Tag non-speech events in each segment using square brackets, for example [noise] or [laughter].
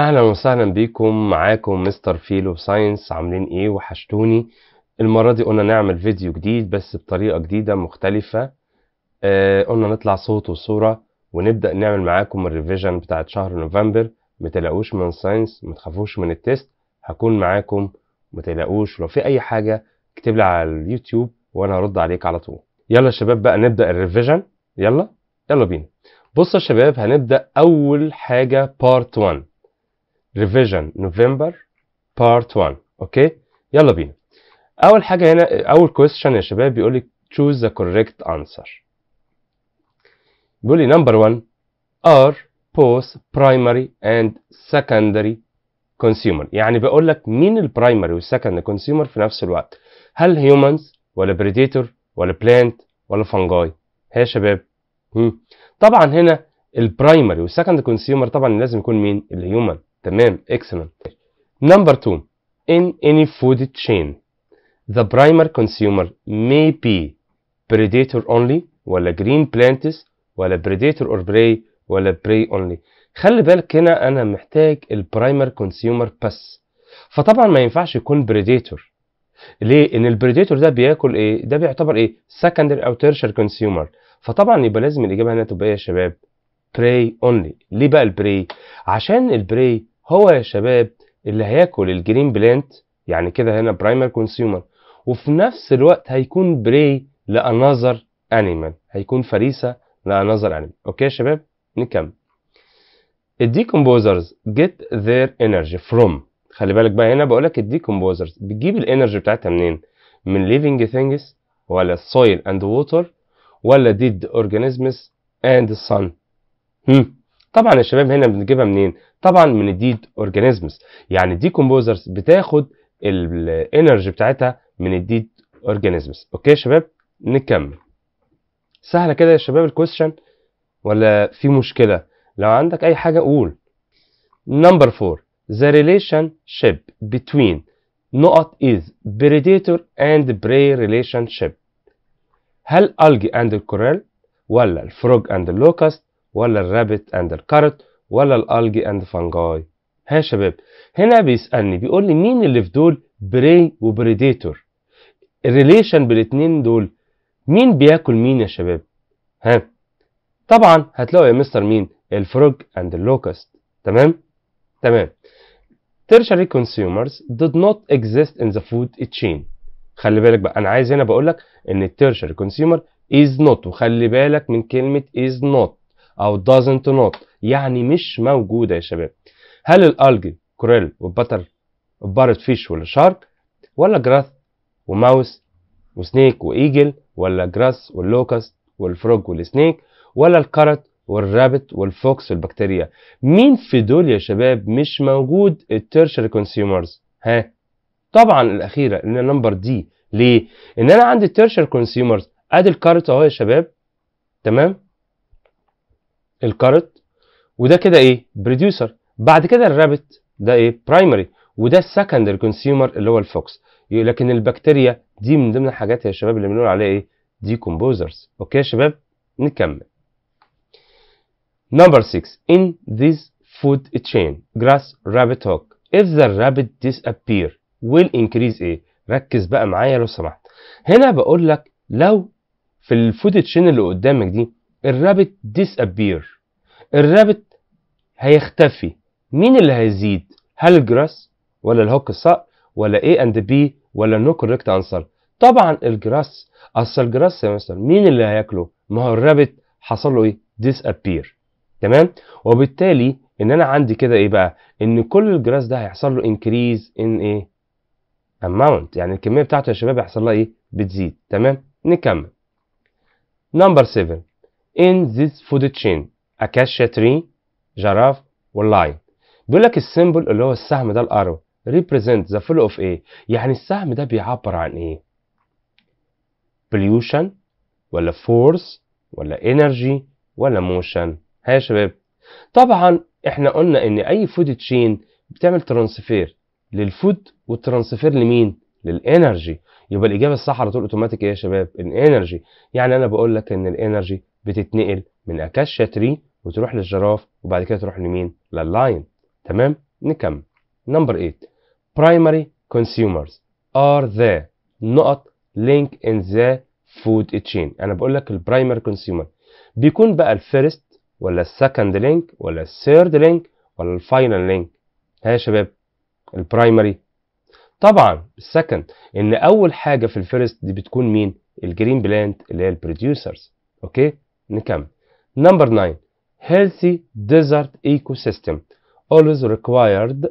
اهلا وسهلا بيكم معاكم مستر فيلو ساينس عاملين ايه وحشتوني المره دي قلنا نعمل فيديو جديد بس بطريقه جديده مختلفه آه قلنا نطلع صوت وصوره ونبدا نعمل معاكم الريفيجن بتاعه شهر نوفمبر متلاقوش من ساينس متخافوش من التيست هكون معاكم متلاقوش لو في اي حاجه اكتب لي على اليوتيوب وانا هرد عليك على طول يلا يا شباب بقى نبدا الريفيجن يلا يلا بينا بصوا يا شباب هنبدا اول حاجه بارت 1 ريفيجن نوفمبر بارت 1 اوكي يلا بينا اول حاجه هنا اول كويستشن يا شباب بيقول لك choose the correct answer بيقول لي نمبر 1 are both primary and secondary كونسيومر يعني بقول لك مين البرايمري والسكندري كونسيومر في نفس الوقت هل هيومنز ولا بريديتور ولا بلانت ولا فانجاي هي يا شباب طبعا هنا البرايمري والسكند كونسيومر طبعا لازم يكون مين الهيومن تمام اكسلنت نمبر 2 ان اني فود تشين ذا برايمر كونسيومر مي بي بريديتور اونلي ولا جرين بلانتس ولا بريديتور اور براي ولا براي اونلي خلي بالك هنا انا محتاج البرايمر كونسيومر بس فطبعا ما ينفعش يكون بريديتور ليه ان البريديتور ده بياكل ايه ده بيعتبر ايه سكندري او تيرشر كونسيومر فطبعا يبقى لازم الاجابه هنا تبقى ايه يا شباب براي اونلي ليه بقى البراي عشان البراي هو يا شباب اللي هياكل الجرين بلانت يعني كده هنا برايمر كونسيومر وفي نفس الوقت هيكون بري لانذر انيمال هيكون فريسه لانذر انيمال اوكي يا شباب نكمل الديكومبوزرز جيت ذير انرجي فروم خلي بالك بقى هنا بقول لك الديكومبوزرز بتجيب الانرجي بتاعتها منين من ليفينج ثينجز ولا سويل اند ووتر ولا ديد اورجانيزمز اند sun هم. طبعا يا شباب هنا بنجيبها منين طبعا من الديد اورجانيزمز يعني الديكومبوزرز كومبوزرز بتاخد الانرجي بتاعتها من الديد اورجانيزمز اوكي يا شباب نكمل سهله كده يا شباب الكويشن ولا في مشكله لو عندك اي حاجه قول نمبر 4 the relationship between نقط is predator and prey relationship هل algae and coral ولا الفروج and locust ولا الرابت and carrot ولا الالجي اند فانجاي ها يا شباب هنا بيسالني بيقول لي مين اللي في دول بري وبريديتور الريليشن بالاتنين دول مين بياكل مين يا شباب ها طبعا هتلاقوا يا مستر مين الفروج اند اللوكست تمام تمام تيرشري كونسيومرز did not exist in the food chain خلي بالك بقى انا عايز هنا بقول لك ان التيرشري كونسيومر is not وخلي بالك من كلمه is not او doesn't not يعني مش موجودة يا شباب هل الألجي كوريل والبتر وبارت فيش ولا شارك ولا جراث وماوس وسنيك وإيجل ولا جراس واللوكست والفروج والسنيك ولا الكرت والرابت والفوكس والبكتيريا مين في دول يا شباب مش موجود التيرشري كونسيومرز ها طبعا الاخيره ان نمبر دي ليه ان انا عندي التيرشري كونسيومرز ادي الكارت اهو يا شباب تمام الكارت وده كده ايه بروديوسر بعد كده الرابت ده ايه برايمري وده السكندري كونسيومر اللي هو الفوكس لكن البكتيريا دي من ضمن الحاجات يا شباب اللي بنقول عليها ايه دي كومبوزرز اوكي يا شباب نكمل نمبر 6 in this food chain grass rabbit hook if the rabbit disappear will increase ايه ركز بقى معايا لو سمحت هنا بقول لك لو في الفود تشين اللي قدامك دي الرابت disappear الرابت هيختفي مين اللي هيزيد هل الجراس ولا الهوك الصقر ولا اي اند بي ولا نو كوريكت انسر طبعا الجراس اصل الجراس يا مستر مين اللي هياكله ما هو الرابت حصل له ايه ديسابير تمام وبالتالي ان انا عندي كده ايه بقى ان كل الجراس ده هيحصل له انكريز ان ايه amount يعني الكميه بتاعته يا شباب هيحصل لها ايه بتزيد تمام نكمل نمبر 7 in this food chain acacia tree جراف واللاين بيقول لك السيمبل اللي هو السهم ده الارو represent the flow of ايه يعني السهم ده بيعبر عن ايه pollution ولا force ولا energy ولا motion ها يا شباب طبعا احنا قلنا ان اي فود تشين بتعمل ترانسفير للفود والترانسفير لمين للانرجي يبقى الاجابه الصح على طول اوتوماتيك ايه يا شباب الانرجي يعني انا بقول لك ان الانرجي بتتنقل من اكاشيا تري وتروح للجراف وبعد كده تروح لمين لللاين تمام نكمل نمبر 8 primary consumers are the نقط link in the food chain انا بقول لك البرايمري كونسيومر بيكون بقى الفيرست ولا السكند لينك ولا الثيرد لينك ولا الفاينل لينك ها يا شباب البرايمري طبعا السكند ان اول حاجه في الفيرست دي بتكون مين الجرين بلانت اللي هي البروديوسرز اوكي نكمل نمبر 9 healthy desert ecosystem always required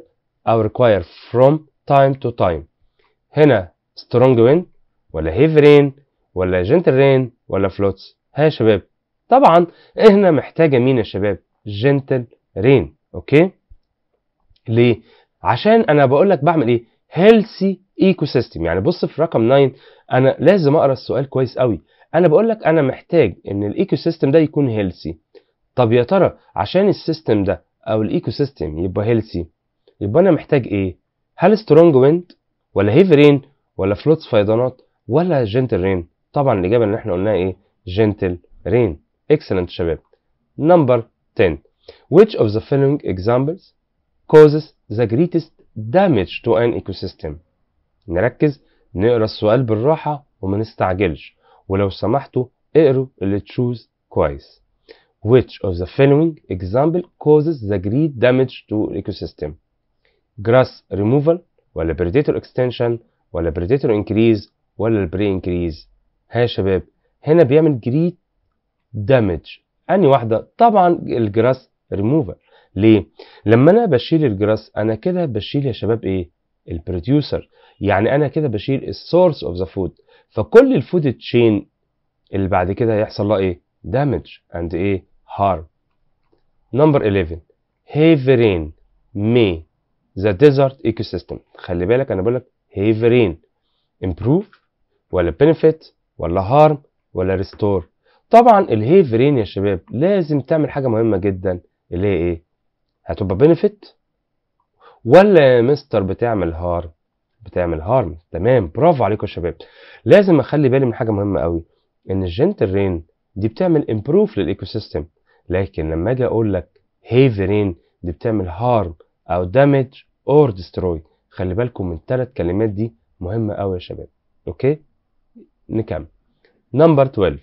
أو uh, required from time to time هنا strong wind ولا heavy rain ولا gentle rain ولا floods ها يا شباب طبعا هنا محتاجة مين يا شباب gentle rain أوكي ليه عشان أنا بقول لك بعمل إيه healthy ecosystem يعني بص في رقم 9 أنا لازم أقرأ السؤال كويس قوي أنا بقول لك أنا محتاج إن الإيكو سيستم ده يكون healthy طب يا ترى عشان السيستم ده او الايكو سيستم يبقى هيلثي يبقى انا محتاج ايه هل سترونج ويند ولا هيفي رين ولا فلوتس فيضانات ولا جنتل رين طبعا الاجابه اللي احنا قلناها ايه جنتل رين اكسلنت شباب نمبر 10 which of the following examples causes the greatest damage to an ecosystem نركز نقرا السؤال بالراحه وما نستعجلش ولو سمحتوا اقروا اللي تشوز كويس Which of the following example causes the great damage to ecosystem? Grass removal ولا predator extension ولا predator increase ولا prey increase؟ ها يا شباب هنا بيعمل great damage أني واحدة؟ طبعا الجراس ريموفر ليه؟ لما أنا بشيل الجراس أنا كده بشيل يا شباب إيه؟ البروديوسر يعني أنا كده بشيل السورس أوف ذا فود فكل الفود تشين اللي بعد كده هيحصل لها إيه؟ دامج أند إيه؟ harm. Number 11 heavy rain may the desert ecosystem خلي بالك انا بقول لك heavy rain improve ولا benefit ولا harm ولا restore طبعا الهيفرين يا شباب لازم تعمل حاجه مهمه جدا اللي هي ايه هتبقى benefit ولا يا مستر بتعمل هارم بتعمل هارم تمام برافو عليكم يا شباب لازم اخلي بالي من حاجه مهمه قوي ان الجنتل رين دي بتعمل امبروف للايكو سيستم لكن لما اجي اقول لك هيفي رين دي بتعمل هارم او دامج اور ديستروي خلي بالكم من الثلاث كلمات دي مهمه قوي يا شباب اوكي نكمل نمبر 12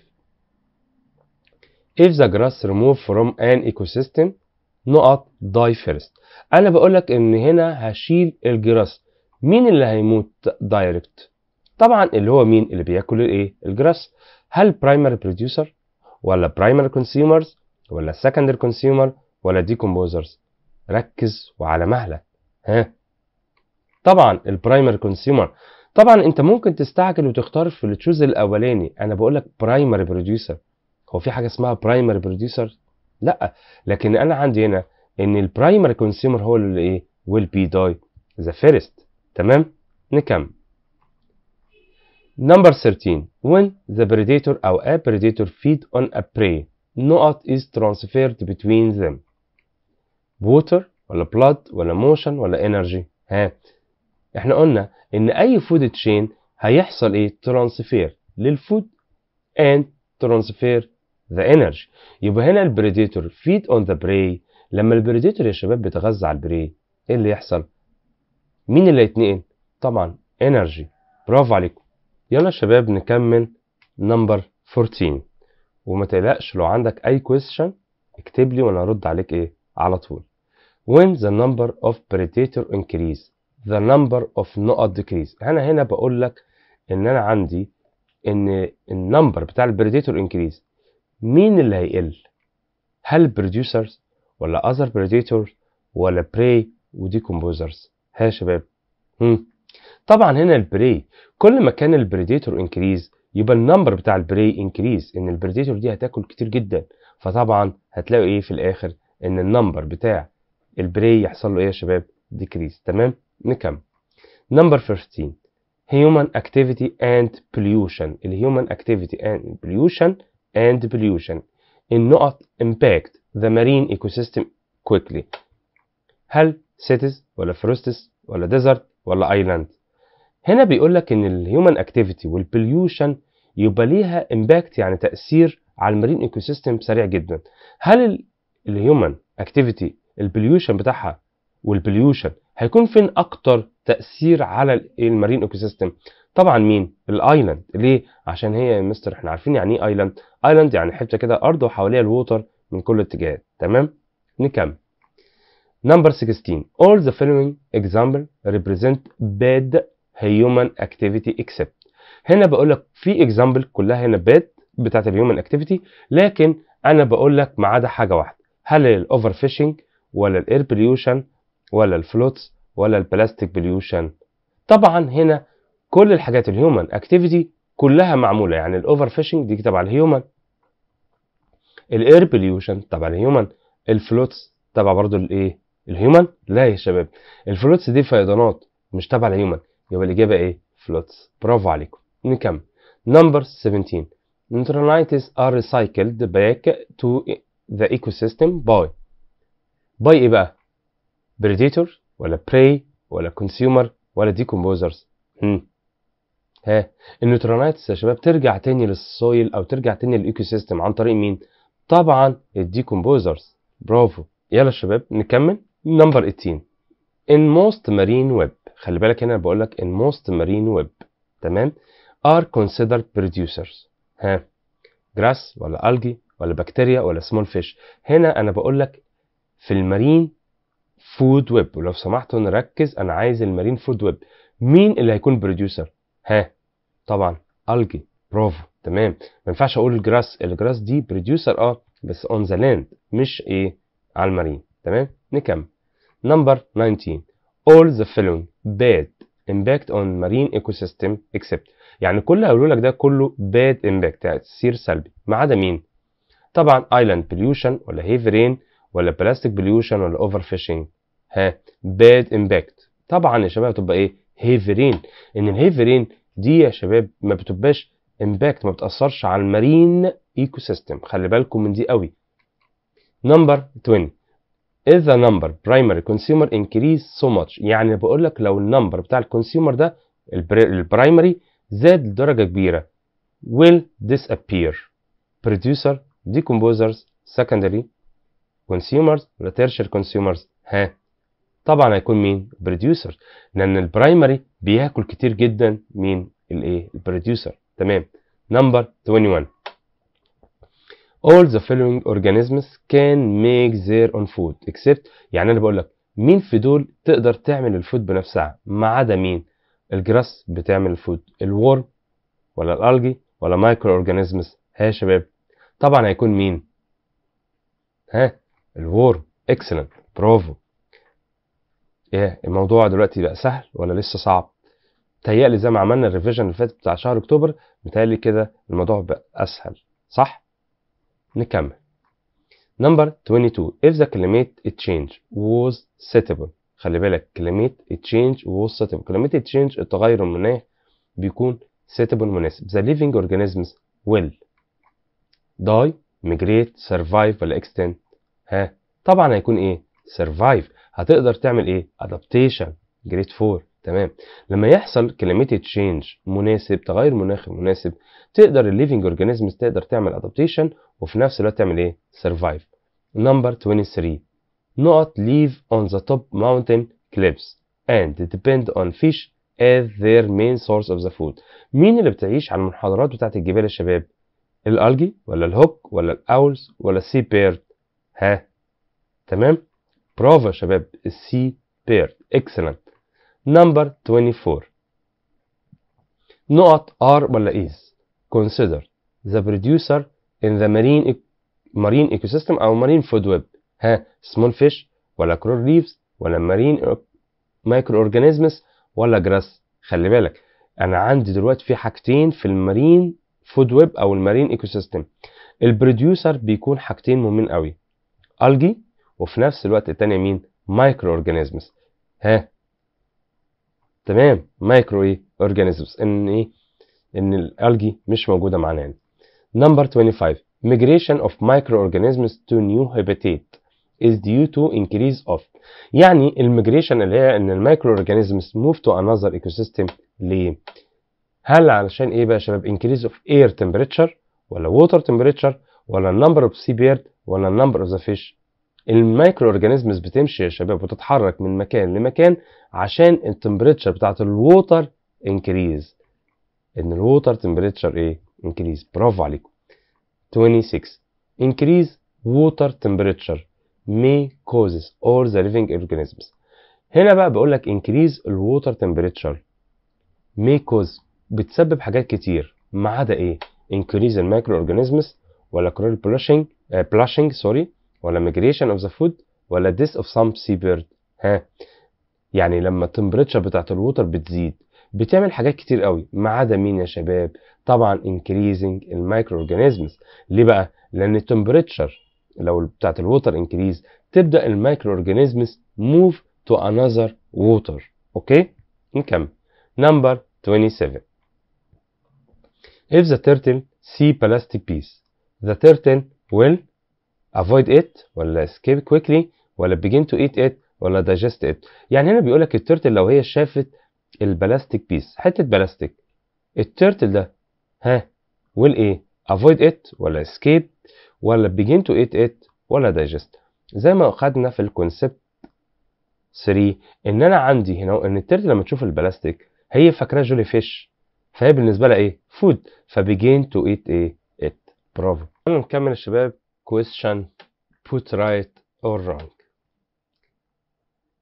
if the grass removed from an ecosystem نقط die first انا بقول لك ان هنا هشيل الجراس مين اللي هيموت دايركت طبعا اللي هو مين اللي بياكل الايه الجراس هل primary producer ولا primary consumers ولا السكندر كونسيومر ولا ديكومبوزرز ركز وعلى مهلك ها طبعا البرايمر كونسيومر طبعا انت ممكن تستعجل وتختار في التشوز الاولاني انا بقول لك برايمري بروديوسر هو في حاجه اسمها برايمري بروديوسر لا لكن انا عندي هنا ان البرايمري كونسيومر هو اللي ايه ويل بي داي ذا فيرست تمام نكمل Number 13 when the predator أو a predator feed on a prey نقط is transferred between them water ولا blood ولا motion ولا energy ها احنا قلنا ان اي food chain هيحصل ايه transfer للفود and transfer the energy يبقى هنا البريديتور feed on the prey لما البريديتور يا شباب بيتغذى على البري ايه اللي يحصل مين اللي هيتنقل طبعا energy برافو عليكم يلا يا شباب نكمل نمبر 14 وما تقلقش لو عندك اي كويستشن اكتب لي وانا هرد عليك ايه على طول when the number of predator increase the number of نقط decrease انا هنا بقول لك ان انا عندي ان النمبر بتاع البريديتور انكريز مين اللي هيقل هل بروديوسرز ولا اذر بريديتور ولا براي ودي كومبوزرز ها يا شباب طبعا هنا البري كل ما كان البريديتور انكريز يبقى النمبر بتاع البري انكريز ان البريديتور دي هتاكل كتير جدا فطبعا هتلاقوا ايه في الاخر ان النمبر بتاع البري يحصل له ايه يا شباب ديكريز تمام نكمل نمبر 15 human activity and pollution الهيومن activity and pollution and pollution النقط impact the marine ecosystem quickly هل cities ولا forests ولا desert ولا ايلاند هنا بيقول لك ان الهيومن اكتيفيتي والبليوشن يبقى ليها امباكت يعني تاثير على المارين ايكو سيستم سريع جدا هل الهيومن اكتيفيتي البليوشن بتاعها والبليوشن هيكون فين اكتر تاثير على المارين ايكو سيستم طبعا مين الايلاند ليه عشان هي يا مستر احنا عارفين يعني ايه ايلاند ايلاند يعني حته كده ارض وحواليها الووتر من كل اتجاهات تمام نكمل Number 16 All the following example represent bad هيومن اكتيفيتي اكسبت هنا بقول لك في اكزامبل كلها هنا بيت بتاعت الهيومن اكتيفيتي لكن انا بقول لك ما عدا حاجه واحده هل الاوفر فيشنج ولا الاير بليوشن ولا الفلوتس ولا البلاستيك بليوشن طبعا هنا كل الحاجات الهيومن اكتيفيتي كلها معموله يعني الاوفر فيشنج دي تبع الهيومن الاير بليوشن تبع الهيومن الفلوتس تبع برضو الايه الهيومن لا يا شباب الفلوتس دي فيضانات مش تبع الهيومن يبقى الإجابة إيه؟ فلوتس برافو عليكم نكمل نمبر 17 neutronites are recycled back to the ecosystem by by إيه بقى؟ predator ولا prey ولا consumer ولا decomposers هم. Hmm. ها النيوترونايتس يا شباب ترجع تاني للسويل او ترجع تاني للايكو سيستم عن طريق مين؟ طبعا الديكومبوزرز برافو يلا يا شباب نكمل نمبر 18 in most marine web خلي بالك هنا بقول لك in most marine web تمام are considered producers ها جراس ولا algae ولا بكتيريا ولا سمول فيش هنا انا بقول لك في المارين فود ويب ولو سمحتوا نركز انا عايز المارين فود ويب مين اللي هيكون بروديوسر ها طبعا الجي برافو تمام ما ينفعش اقول الجراس الجراس دي بروديوسر اه بس اون ذا لاند مش ايه على المارين تمام نكمل Number 19 all the following bad impact on marine ecosystem except يعني كل اللي هقوله لك ده كله bad impact يعني تأثير سلبي ما عدا مين؟ طبعا island pollution ولا heavy rain ولا plastic pollution ولا overfishing ها bad impact طبعا يا شباب تبقى ايه؟ heavy rain ان الهيفي rain دي يا شباب ما بتبقاش impact ما بتأثرش على المارين ايكو سيستم خلي بالكم من دي قوي نمبر 20 if the number primary consumer increase so much يعني بقول لك لو النمبر بتاع الكونسيومر ده البرايمري زاد لدرجة كبيرة will disappear producer decomposers secondary consumers tertiary consumers ها طبعا هيكون مين producers لان البرايمري بياكل كتير جدا مين الايه البروديوسر تمام نمبر 21 all the following organisms can make their own food except يعني انا بقول لك مين في دول تقدر تعمل الفود بنفسها ما عدا مين الجراس بتعمل الفود الورم ولا الالجي ولا مايكرو اورجانيزمز ها يا شباب طبعا هيكون مين ها الورم اكسلنت برافو ايه الموضوع دلوقتي بقى سهل ولا لسه صعب تهيألي زي ما عملنا الريفيجن اللي فات بتاع شهر اكتوبر متهيألي كده الموضوع بقى اسهل صح نكمل number 22 if the climate change was suitable خلي بالك climate change was suitable climate change التغير المناخ بيكون suitable مناسب the living organisms will die migrate survive ولا extend ها طبعا هيكون ايه survive هتقدر تعمل ايه adaptation grade 4 تمام لما يحصل كليماتيك تشينج مناسب تغير مناخي مناسب تقدر الليفنج اورجانيزمز تقدر تعمل ادابتيشن وفي نفس الوقت تعمل ايه سرفايف نمبر 23 نوت ليف اون ذا توب ماونتن cliffs اند ديبند اون فيش as ذير مين سورس اوف ذا فود مين اللي بتعيش على المنحدرات بتاعت الجبال يا شباب الالجي ولا الهوك ولا الاولز ولا السي بيرد ها تمام برافو يا شباب السي بيرد اكسلنت Number 24 نقط are ولا is consider the producer in the marine e- marine ecosystem أو marine food web ها small fish ولا coral reefs ولا marine microorganisms ولا grass خلي بالك أنا عندي دلوقتي في حاجتين في المارين فود ويب أو المارين ايكو سيستم البروديوسر بيكون حاجتين مهمين قوي ألجي وفي نفس الوقت التانية مين مايكرو اورجانيزمز ها تمام مايكرو ايه اورجانيزمز ان ايه ان الالجي مش موجوده معانا يعني نمبر 25 migration of microorganisms to new habitat is due to increase of يعني الميجريشن اللي هي ان المايكرو اورجانيزمز موف تو انذر ايكوسيستم ليه هل علشان ايه بقى يا شباب انكريز اوف اير تمبريتشر ولا ووتر تمبريتشر ولا number اوف سي بيرد ولا number اوف ذا فيش المايكرو اورجانيزمز بتمشي يا شباب وتتحرك من مكان لمكان عشان التمبريتشر بتاعت الووتر انكريز ان الووتر تمبريتشر ايه انكريز برافو عليكم 26 increase water temperature may كوزز all the living organisms هنا بقى بقول لك انكريز الووتر temperature may cause بتسبب حاجات كتير ما عدا ايه increase المايكرو اورجانيزمز ولا كرول بلاشينج آه، بلاشينج سوري ولا migration of the food ولا death of some seabird ها يعني لما التمبريتشر بتاعت الوتر بتزيد بتعمل حاجات كتير قوي ما عدا مين يا شباب طبعا increasing the microorganisms ليه بقى لان التمبريتشر لو بتاعت الوتر انكريز تبدا المايكرو موف تو another water اوكي نكمل نمبر 27 if the turtle see plastic piece the turtle will avoid it ولا escape quickly ولا begin to eat it ولا digest it يعني هنا بيقول لك التورتل لو هي شافت البلاستيك بيس حته بلاستيك الترتل ده ها will ايه avoid it ولا escape ولا begin to eat it ولا digest زي ما أخدنا في الكونسبت 3 ان انا عندي هنا ان الترتل لما تشوف البلاستيك هي فاكراه جولي فيش فهي بالنسبه لها ايه فود فبيجين تو ايت ايه ات برافو نكمل يا شباب question put right or wrong.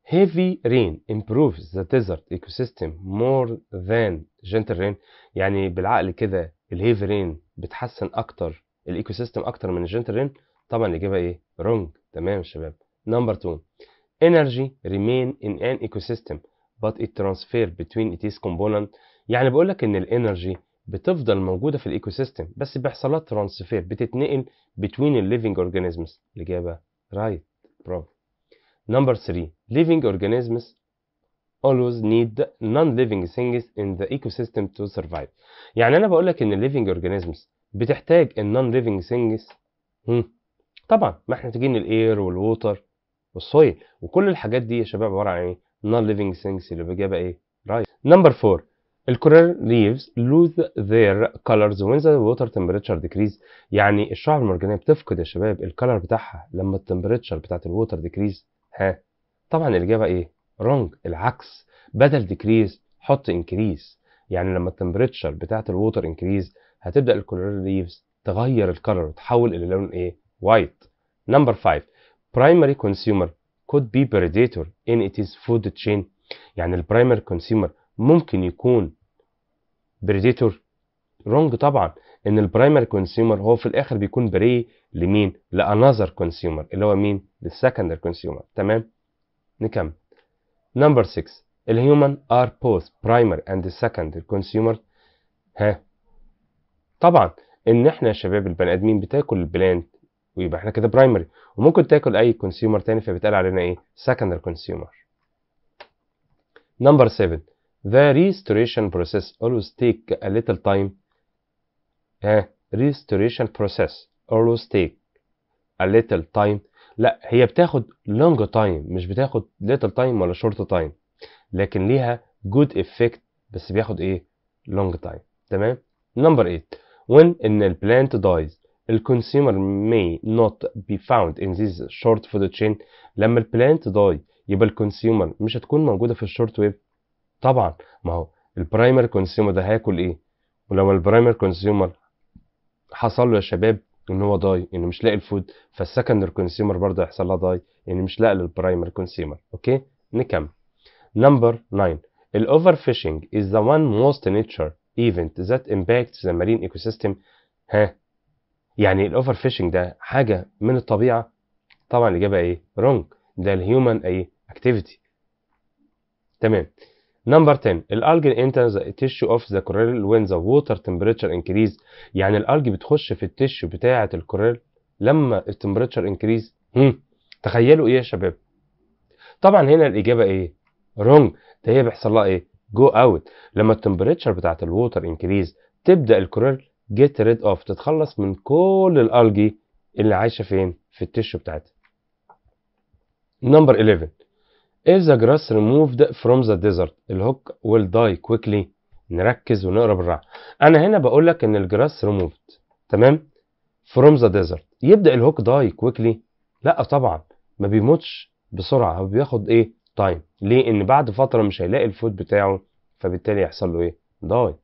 Heavy rain improves the desert ecosystem more than gentle rain يعني بالعقل كده ال heavy rain بتحسن اكتر الايكو سيستم اكتر من الجنتل رين طبعا الاجابه ايه wrong تمام شباب نمبر 2 energy remain in an ecosystem but it transfer between its component يعني بقول لك ان energy بتفضل موجوده في الايكو سيستم بس بيحصل لها ترانسفير بتتنقل بتوين الليفنج اورجانيزمز الاجابه رايت برافو نمبر 3 اورجانيزمز اولويز always need non-living things in the ecosystem to survive يعني انا بقول لك ان الليفنج اورجانيزمز بتحتاج النون ليفنج things طبعا ما احنا محتاجين الاير والووتر والصويل وكل الحاجات دي يا شباب عباره عن ايه نون ليفنج things اللي بجابه ايه رايت نمبر 4 الكورال ليفز lose their colors when the water temperature decrease يعني الشعب المرجانية بتفقد يا شباب color بتاعها لما التمبريتشر بتاعت الووتر decrease ها طبعا الإجابة إيه؟ wrong العكس بدل decrease حط increase يعني لما التمبريتشر بتاعت الووتر increase هتبدأ الكورال ليفز تغير color وتحول إلى لون إيه؟ white number 5 primary consumer could be predator in its food chain يعني البرايمري consumer ممكن يكون بريديتور رونج طبعا ان البرايمري كونسيومر هو في الاخر بيكون بري لمين لانذر كونسيومر اللي هو مين للسكندر كونسيومر تمام نكمل نمبر 6 الهيومن ار both برايمري اند secondary كونسيومر ها طبعا ان احنا يا شباب البني ادمين بتاكل البلانت ويبقى احنا كده برايمري وممكن تاكل اي كونسيومر تاني فبيتقال علينا ايه سكندر كونسيومر نمبر 7 The restoration process always take a little time. ها restoration process always take a little time. لا هي بتاخد long time مش بتاخد little time ولا short time لكن ليها good effect بس بياخد ايه long time تمام number 8 when in the plant dies the consumer may not be found in this short food chain لما البلانت داي يبقى الكونسيومر مش هتكون موجوده في الشورت ويب طبعا ما هو البرايمر كونسيومر ده هياكل ايه ولما البرايمر كونسيومر حصل له يا شباب ان هو ضاي انه مش لاقي الفود فالسكندر كونسيومر برضه هيحصل له ضاي ان يعني مش لاقي للبرايمر كونسيومر اوكي نكمل نمبر 9 الاوفر فيشنج از ذا وان موست نيتشر ايفنت ذات امباكت ذا مارين ايكو سيستم ها يعني الاوفر فيشنج ده حاجه من الطبيعه طبعا الاجابه ايه رونج ده الهيومن ايه اكتيفيتي تمام نمبر 10 الالج انتر ذا تيشو اوف ذا كوريل وين ذا ووتر تمبريتشر انكريز يعني الالج بتخش في التيشو بتاعة الكوريل لما التمبريتشر انكريز هم تخيلوا ايه يا شباب طبعا هنا الاجابة ايه رونج ده هي إيه بيحصل لها ايه جو اوت لما التمبريتشر بتاعة الووتر انكريز تبدأ الكوريل جيت ريد اوف تتخلص من كل الالجي اللي عايشة فين في التيشو بتاعتها نمبر 11 Is the grass removed from the desert الهوك will die quickly نركز ونقرا بالراحة أنا هنا بقول لك إن الجراس removed تمام from the desert يبدأ الهوك die quickly لا طبعا ما بيموتش بسرعة هو بياخد إيه تايم ليه إن بعد فترة مش هيلاقي الفود بتاعه فبالتالي يحصل له إيه die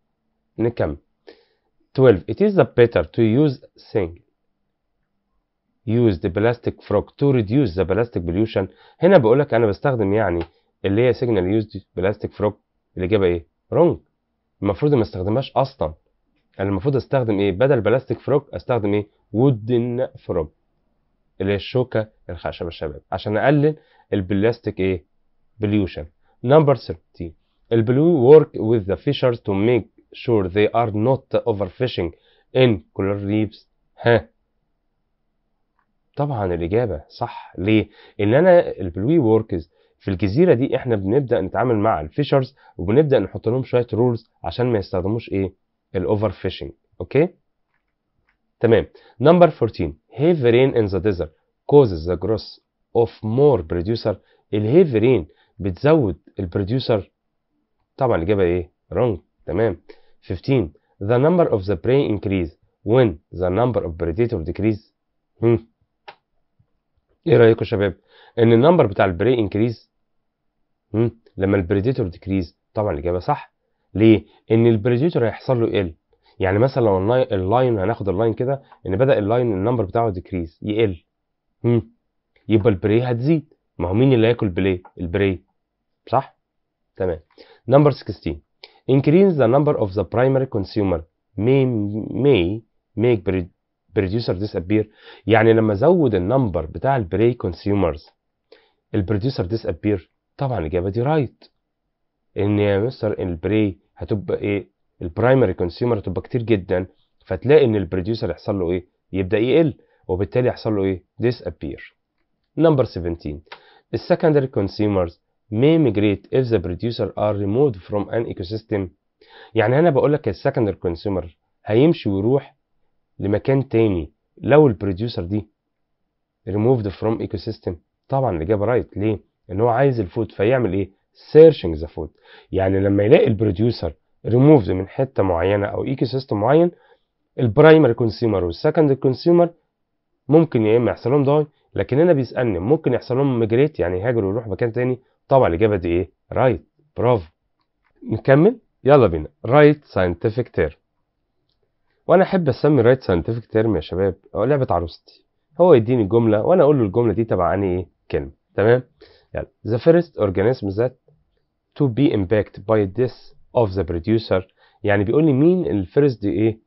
نكمل 12 it is the better to use thing used plastic frog to reduce the plastic pollution هنا بقول لك انا بستخدم يعني اللي هي signal used plastic frog الاجابه ايه wrong المفروض ما استخدمهاش اصلا انا المفروض استخدم ايه بدل plastic frog استخدم ايه wooden frog اللي هي الشوكه الخشب الشباب عشان اقلل البلاستيك ايه pollution number 13 البلو work with the fishers to make sure they are not overfishing in coral reefs ها طبعا الاجابه صح ليه ان انا البلوي وركز في الجزيره دي احنا بنبدا نتعامل مع الفيشرز وبنبدا نحط لهم شويه رولز عشان ما يستخدموش ايه الاوفر فيشنج اوكي تمام نمبر 14 heavy rain in the desert causes the growth of more producer الهيفي رين بتزود البروديوسر طبعا الاجابه ايه رونج تمام 15 the number of the prey increase when the number of predator decrease ايه رايكم يا شباب ان النمبر بتاع البري انكريز لما البريديتور ديكريز طبعا الاجابه صح ليه ان البريديتور هيحصل له ال يعني مثلا لو اللاين هناخد اللاين كده ان بدا اللاين النمبر بتاعه ديكريز يقل امم يبقى البري هتزيد ما هو مين اللي هياكل بلاي البري صح تمام نمبر 16 increase the number of the primary consumer may may make بروديوسر ديسابير يعني لما ازود النمبر بتاع البري كونسيومرز البروديوسر ديسابير طبعا الاجابه دي رايت ان يا مستر البري هتبقى ايه البرايمري كونسيومر هتبقى كتير جدا فتلاقي ان البروديوسر يحصل له ايه يبدا يقل وبالتالي يحصل له ايه disappear نمبر 17 السكندري كونسيومرز may migrate if the producer are removed from an ecosystem يعني انا بقول لك السكندري كونسيومر هيمشي ويروح لمكان تاني لو البروديوسر دي ريموفد فروم ايكو سيستم طبعا الاجابه رايت ليه؟ ان هو عايز الفود فيعمل ايه؟ سيرشنج ذا فود يعني لما يلاقي البروديوسر ريموفد من حته معينه او ايكو سيستم معين البرايمري كونسيومر والسكند كونسيومر ممكن يا اما يحصل لهم داي لكن هنا بيسالني ممكن يحصل لهم ميجريت يعني يهاجروا ويروحوا مكان تاني طبعا الاجابه دي ايه؟ رايت برافو نكمل يلا بينا رايت ساينتفك تيرم وانا احب اسمي رايت ساينتفك تيرم يا شباب أو لعبه عروستي هو يديني الجمله وانا اقول له الجمله دي تبع عن ايه كلمه تمام يلا the first organism that to be impacted by this of the producer يعني بيقول لي مين الفيرست ايه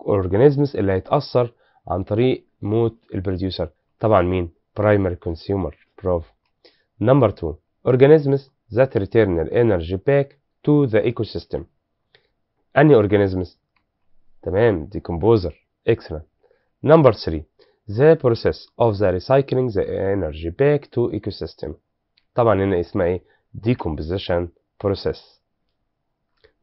اورجانيزمز اللي هيتاثر عن طريق موت البروديوسر طبعا مين primary consumer بروف number 2 organisms that return energy back to the ecosystem انهي organisms تمام دي كومبوزر excellent number 3 the process of the recycling the energy back to ecosystem طبعا هنا اسمها ايه decomposition process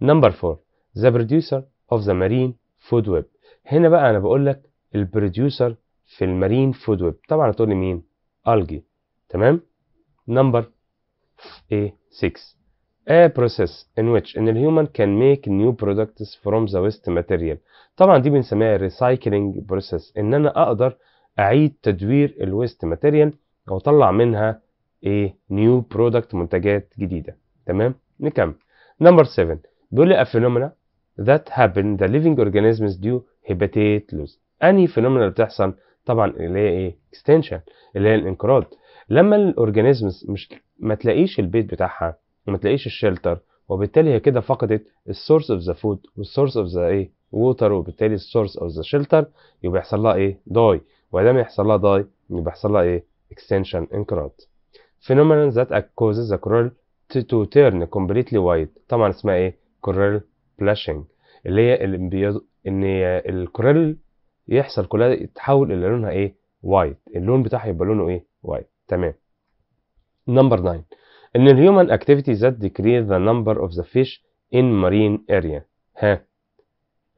number 4 the producer of the marine food web هنا بقى انا بقول لك البروديوسر في المارين فود ويب طبعا هتقول لي مين الجي تمام نمبر ايه 6 a process in which in الهيومن can make new products from the waste material طبعا دي بنسميها recycling process ان انا اقدر اعيد تدوير الويست ماتيريال واطلع منها ايه نيو برودكت منتجات جديده تمام نكمل نمبر 7 بيقول لي a phenomena that happen the living organisms due لوز اني فينومينا phenomena اللي بتحصل طبعا اللي هي ايه extension اللي هي الانقراض لما الاورجانيزمز مش ما تلاقيش البيت بتاعها وما تلاقيش الشلتر وبالتالي هي كده فقدت السورس اوف ذا فود والسورس اوف ذا ايه ووتر وبالتالي السورس اوف ذا شيلتر يبقى يحصل لها ايه داي وادام يحصل لها داي يبقى يحصل لها ايه extension انقراض phenomenon that causes the coral to turn completely white طبعا اسمها ايه coral blushing اللي هي اللي بيض... ان الكورال يحصل كلها يتحول الى لونها ايه وايت اللون بتاعها يبقى لونه ايه وايت تمام نمبر 9 ان الهيومن activities that decrease the number of the fish in marine area ها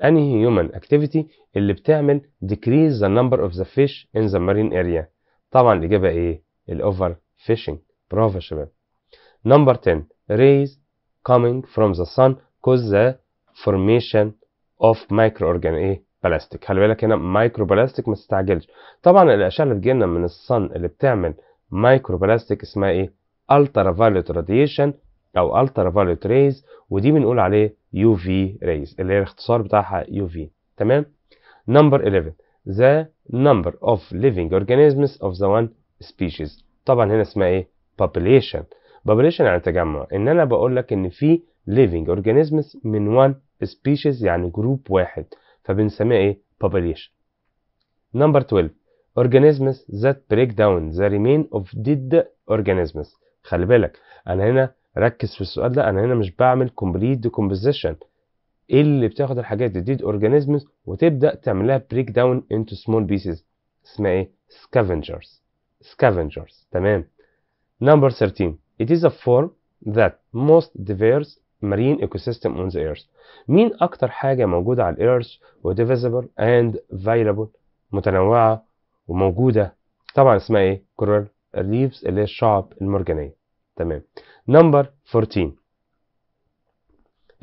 انهي human activity اللي بتعمل decrease the number of the fish in the marine area طبعا الاجابه ايه الاوفر فيشنج برافو يا شباب number 10 rays coming from the sun cause the formation of microorgan ايه بلاستيك خلي بالك هنا مايكرو بلاستيك ما تستعجلش طبعا الاشعه اللي بتجيلنا من الصن اللي بتعمل مايكرو بلاستيك اسمها ايه ultraviolet radiation او ultraviolet rays ودي بنقول عليه UV rays اللي هي الاختصار بتاعها UV تمام number 11 the number of living organisms of the one species طبعا هنا اسمها ايه population population يعني تجمع ان انا بقول لك ان في living organisms من one species يعني جروب واحد فبنسميها ايه population number 12 organisms that break down the remain of dead organisms خلي بالك انا هنا ركز في السؤال ده انا هنا مش بعمل كومبليت ديكومبوزيشن ايه اللي بتاخد الحاجات دي دي اورجانيزمز وتبدا تعملها بريك داون انتو سمول بيسز اسمها ايه سكافنجرز سكافنجرز تمام نمبر 13 it is a form that most diverse marine ecosystem on the earth مين اكتر حاجه موجوده على الايرث وديفيزبل اند فايلبل متنوعه وموجوده طبعا اسمها ايه كورال الريفز اللي هي الشعب المرجانية تمام نمبر 14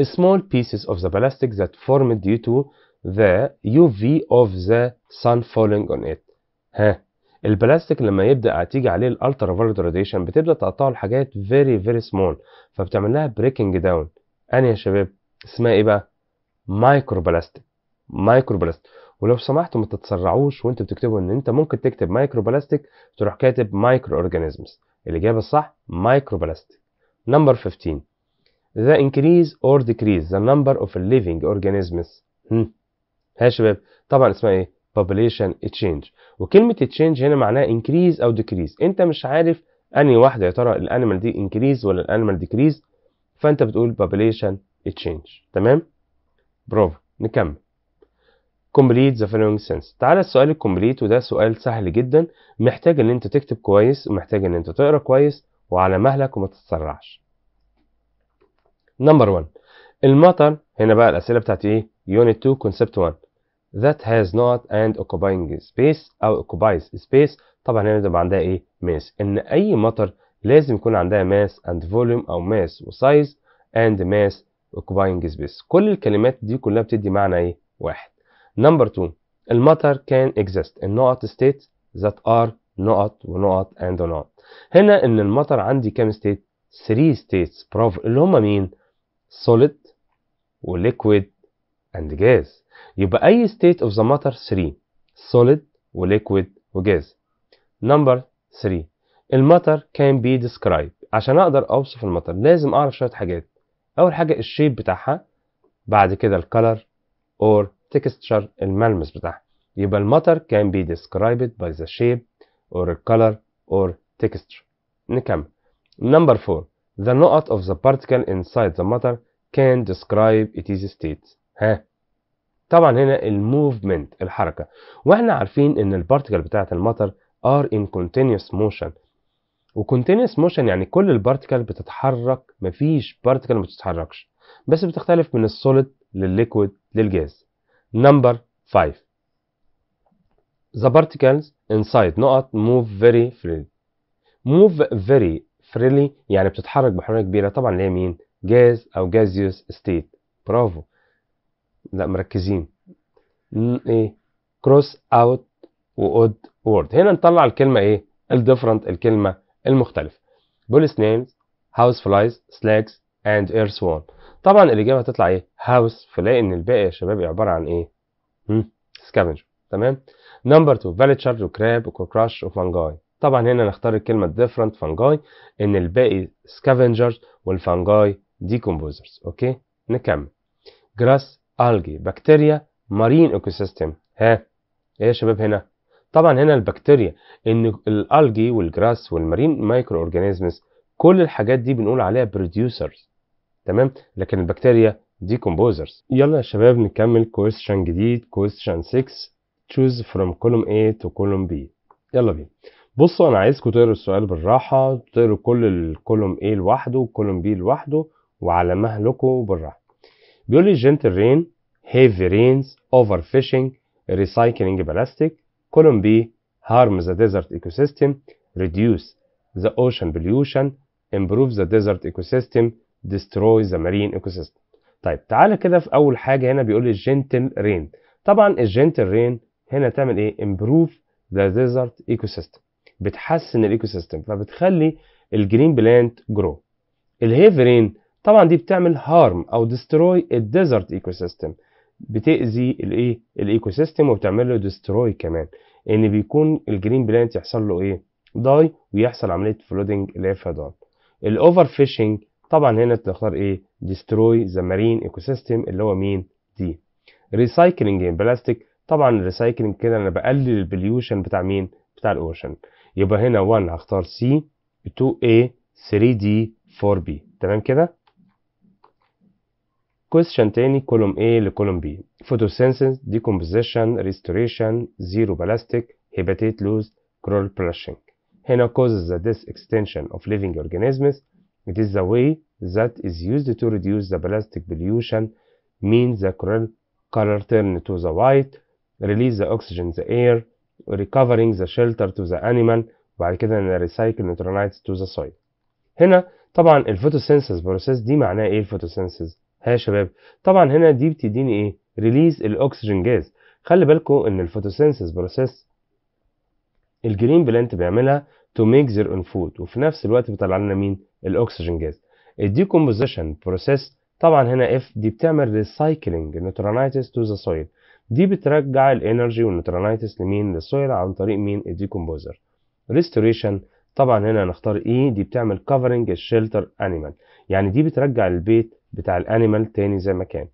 small pieces of the ballastic that formed due to the UV of the sun falling on it ها البلاستيك لما يبدا تيجي عليه الالترا فايولت راديشن بتبدا تقطعه لحاجات فيري فيري سمول فبتعمل لها بريكنج داون انا يا شباب اسمها ايه بقى مايكرو بلاستيك مايكرو بلاستيك ولو سمحتوا ما تتسرعوش وانتوا بتكتبوا ان انت ممكن تكتب مايكرو بلاستيك تروح كاتب مايكرو اورجانيزمز الاجابه الصح مايكرو بلاستيك نمبر 15 the increase or decrease the number of living organisms hmm. ها شباب طبعا اسمها ايه population change وكلمه change هنا معناها increase او decrease انت مش عارف انهي واحده يا ترى الانيمال دي increase ولا الانيمال decrease فانت بتقول population change تمام برافو نكمل complete the following sentence تعالى السؤال الكومبليت وده سؤال سهل جدا محتاج ان انت تكتب كويس ومحتاج ان انت تقرا كويس وعلى مهلك وما تتسرعش نمبر 1 المطر هنا بقى الاسئله بتاعت ايه unit 2 concept 1 that has not and occupying space او occupies space طبعا هنا بيبقى عندها ايه ماس ان اي مطر لازم يكون عندها ماس and volume او ماس وسايز and mass occupying space كل الكلمات دي كلها بتدي معنى ايه واحد نمبر 2 المطر كان اكزيست النقط ستيت ذات ار نقط ونقط and نقط. هنا إن المطر عندي كام state؟ 3 states بروف اللي هم مين؟ solid وليكويد اند جاز يبقى أي ستيت اوف ذا matter 3 solid وليكويد وجاز. نمبر 3 المطر كان بي ديسكرايب عشان أقدر أوصف المطر لازم أعرف شوية حاجات. أول حاجة الشيب بتاعها بعد كده الكلر اور التكستشر الملمس بتاعها يبقى المطر كان بي ديسكرايبد باي ذا شيب اور color اور تكستشر نكمل نمبر 4 ذا نقط اوف ذا بارتيكل انسايد ذا مطر كان ديسكرايب اتيز ستيت ها طبعا هنا الموفمنت الحركه واحنا عارفين ان البارتيكل بتاعه المطر ار ان كونتينوس موشن وكونتينوس موشن يعني كل البارتيكل بتتحرك مفيش بارتيكل ما بتتحركش بس بتختلف من السوليد للليكويد للجاز Number 5 The particles inside نقط move very freely move very freely يعني بتتحرك بحرية كبيرة طبعا اللي هي مين؟ gas أو gaseous state برافو لا مركزين ايه cross out و odd word هنا نطلع الكلمة ايه؟ الديفرنت الكلمة المختلفة بول names, house flies slags and air swan طبعا الاجابه هتطلع ايه هاوس فلاقي ان الباقي يا شباب عباره عن ايه سكافنجر تمام نمبر 2 شارج وكراب وكراش وفانجاي طبعا هنا نختار الكلمه ديفرنت فانجاي ان الباقي سكافنجرز والفانجاي ديكومبوزرز اوكي نكمل جراس الجي بكتيريا مارين ايكوسيستم ها ايه يا شباب هنا طبعا هنا البكتيريا ان الالجي والجراس والمارين مايكرو اورجانيزمز كل الحاجات دي بنقول عليها بروديوسرز تمام لكن البكتيريا دي كومبوزرز يلا يا شباب نكمل كويستشن جديد كويستشن 6 choose from column A to column B يلا بينا بصوا انا عايزكم تقروا السؤال بالراحه تقروا كل الكولوم A لوحده والكولوم B لوحده وعلى مهلكم بالراحه بيقول لي gentle rain heavy rains overfishing recycling plastic column B harm the desert ecosystem reduce the ocean pollution improve the desert ecosystem destroy the marine ecosystem طيب تعالى كده في اول حاجه هنا بيقول لي gentle rain طبعا الجنتل رين هنا تعمل ايه امبروف ذا ديزرت ايكو سيستم بتحسن الايكو سيستم فبتخلي الجرين بلانت جرو الهيفي رين طبعا دي بتعمل هارم او ديستروي الديزرت ايكو سيستم بتاذي الايه الايكو سيستم وبتعمل له ديستروي كمان ان بيكون الجرين بلانت يحصل له ايه داي ويحصل عمليه فلودنج لافادان الاوفر فيشنج طبعا هنا تختار ايه destroy the marine ecosystem اللي هو مين دي recycling in يعني plastic طبعا الريسايكلينج كده انا بقلل البليوشن بتاع مين بتاع الاوشن يبقى هنا 1 هختار سي 2 a 3 d 4 b تمام كده كويستشن تاني كولوم A لكولوم B photosynthesis ديكومبوزيشن ريستوريشن زيرو بلاستيك هيباتيت لوز كرول بلاشينج هنا causes the death extension of living organisms It is the way that is used to reduce the plastic pollution, mean the color turn to the white, release the oxygen the air, recovering the shelter to the animal وبعد كده recycle neutronites to the soil. هنا طبعا الفوتوسينثيز بروسيس دي معناها ايه الفوتوسينثيز؟ ها يا شباب طبعا هنا دي بتديني ايه؟ ريليز الاكسجين جاز خلي بالكم ان الفوتوسينثيز بروسيس الجرين بلانت بيعملها تو ميك their own فود وفي نفس الوقت بيطلع لنا مين؟ الاكسجين جاز الديكومبوزيشن بروسيس طبعا هنا اف دي بتعمل ريسايكلينج نوترونايتس تو ذا سويل دي بترجع الانرجي والنيوترونايتس لمين للسويل عن طريق مين الديكومبوزر ريستوريشن طبعا هنا هنختار اي e، دي بتعمل كفرنج الشيلتر انيمال يعني دي بترجع البيت بتاع الانيمال تاني زي ما كان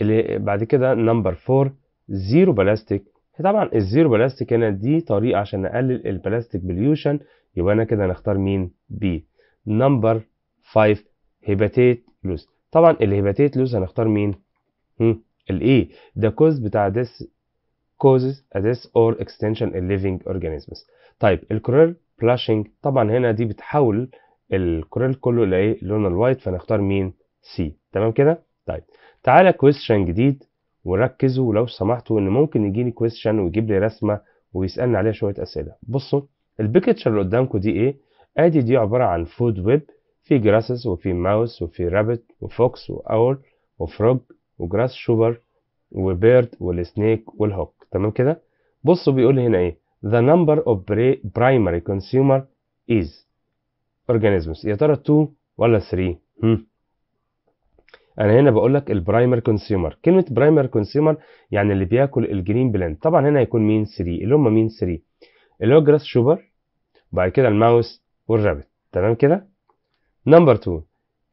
اللي بعد كده نمبر 4 زيرو بلاستيك طبعا الزيرو بلاستيك هنا دي طريقه عشان نقلل البلاستيك بليوشن يبقى انا كده هنختار مين بي نمبر 5 هيباتيت طبعا الهيباتيت لوز هنختار مين الاي ده كوز بتاع this causes a اور اكستنشن extinction in living organisms طيب الكورير بلاشنج طبعا هنا دي بتحول الكورير كله لايه لون الوايت فنختار مين سي تمام كده طيب تعالى كويستشن جديد وركزوا لو سمحتوا ان ممكن يجيني كويستشن ويجيب لي رسمه ويسالني عليها شويه اسئله بصوا البيكتشر اللي قدامكم دي ايه ادي دي عبارة عن فود ويب في جراسس وفي ماوس وفي رابت وفوكس واول وفروج وجراس شوبر وبيرد والسنيك والهوك تمام كده بصوا بيقول هنا ايه the number of primary consumer is organisms يا ترى 2 ولا 3 هم. انا هنا بقول لك البرايمر كونسيومر كلمه برايمر كونسيومر يعني اللي بياكل الجرين بلاند طبعا هنا هيكون مين 3 اللي هم مين 3 اللي هو جراس شوبر وبعد كده الماوس والرابت تمام كده number two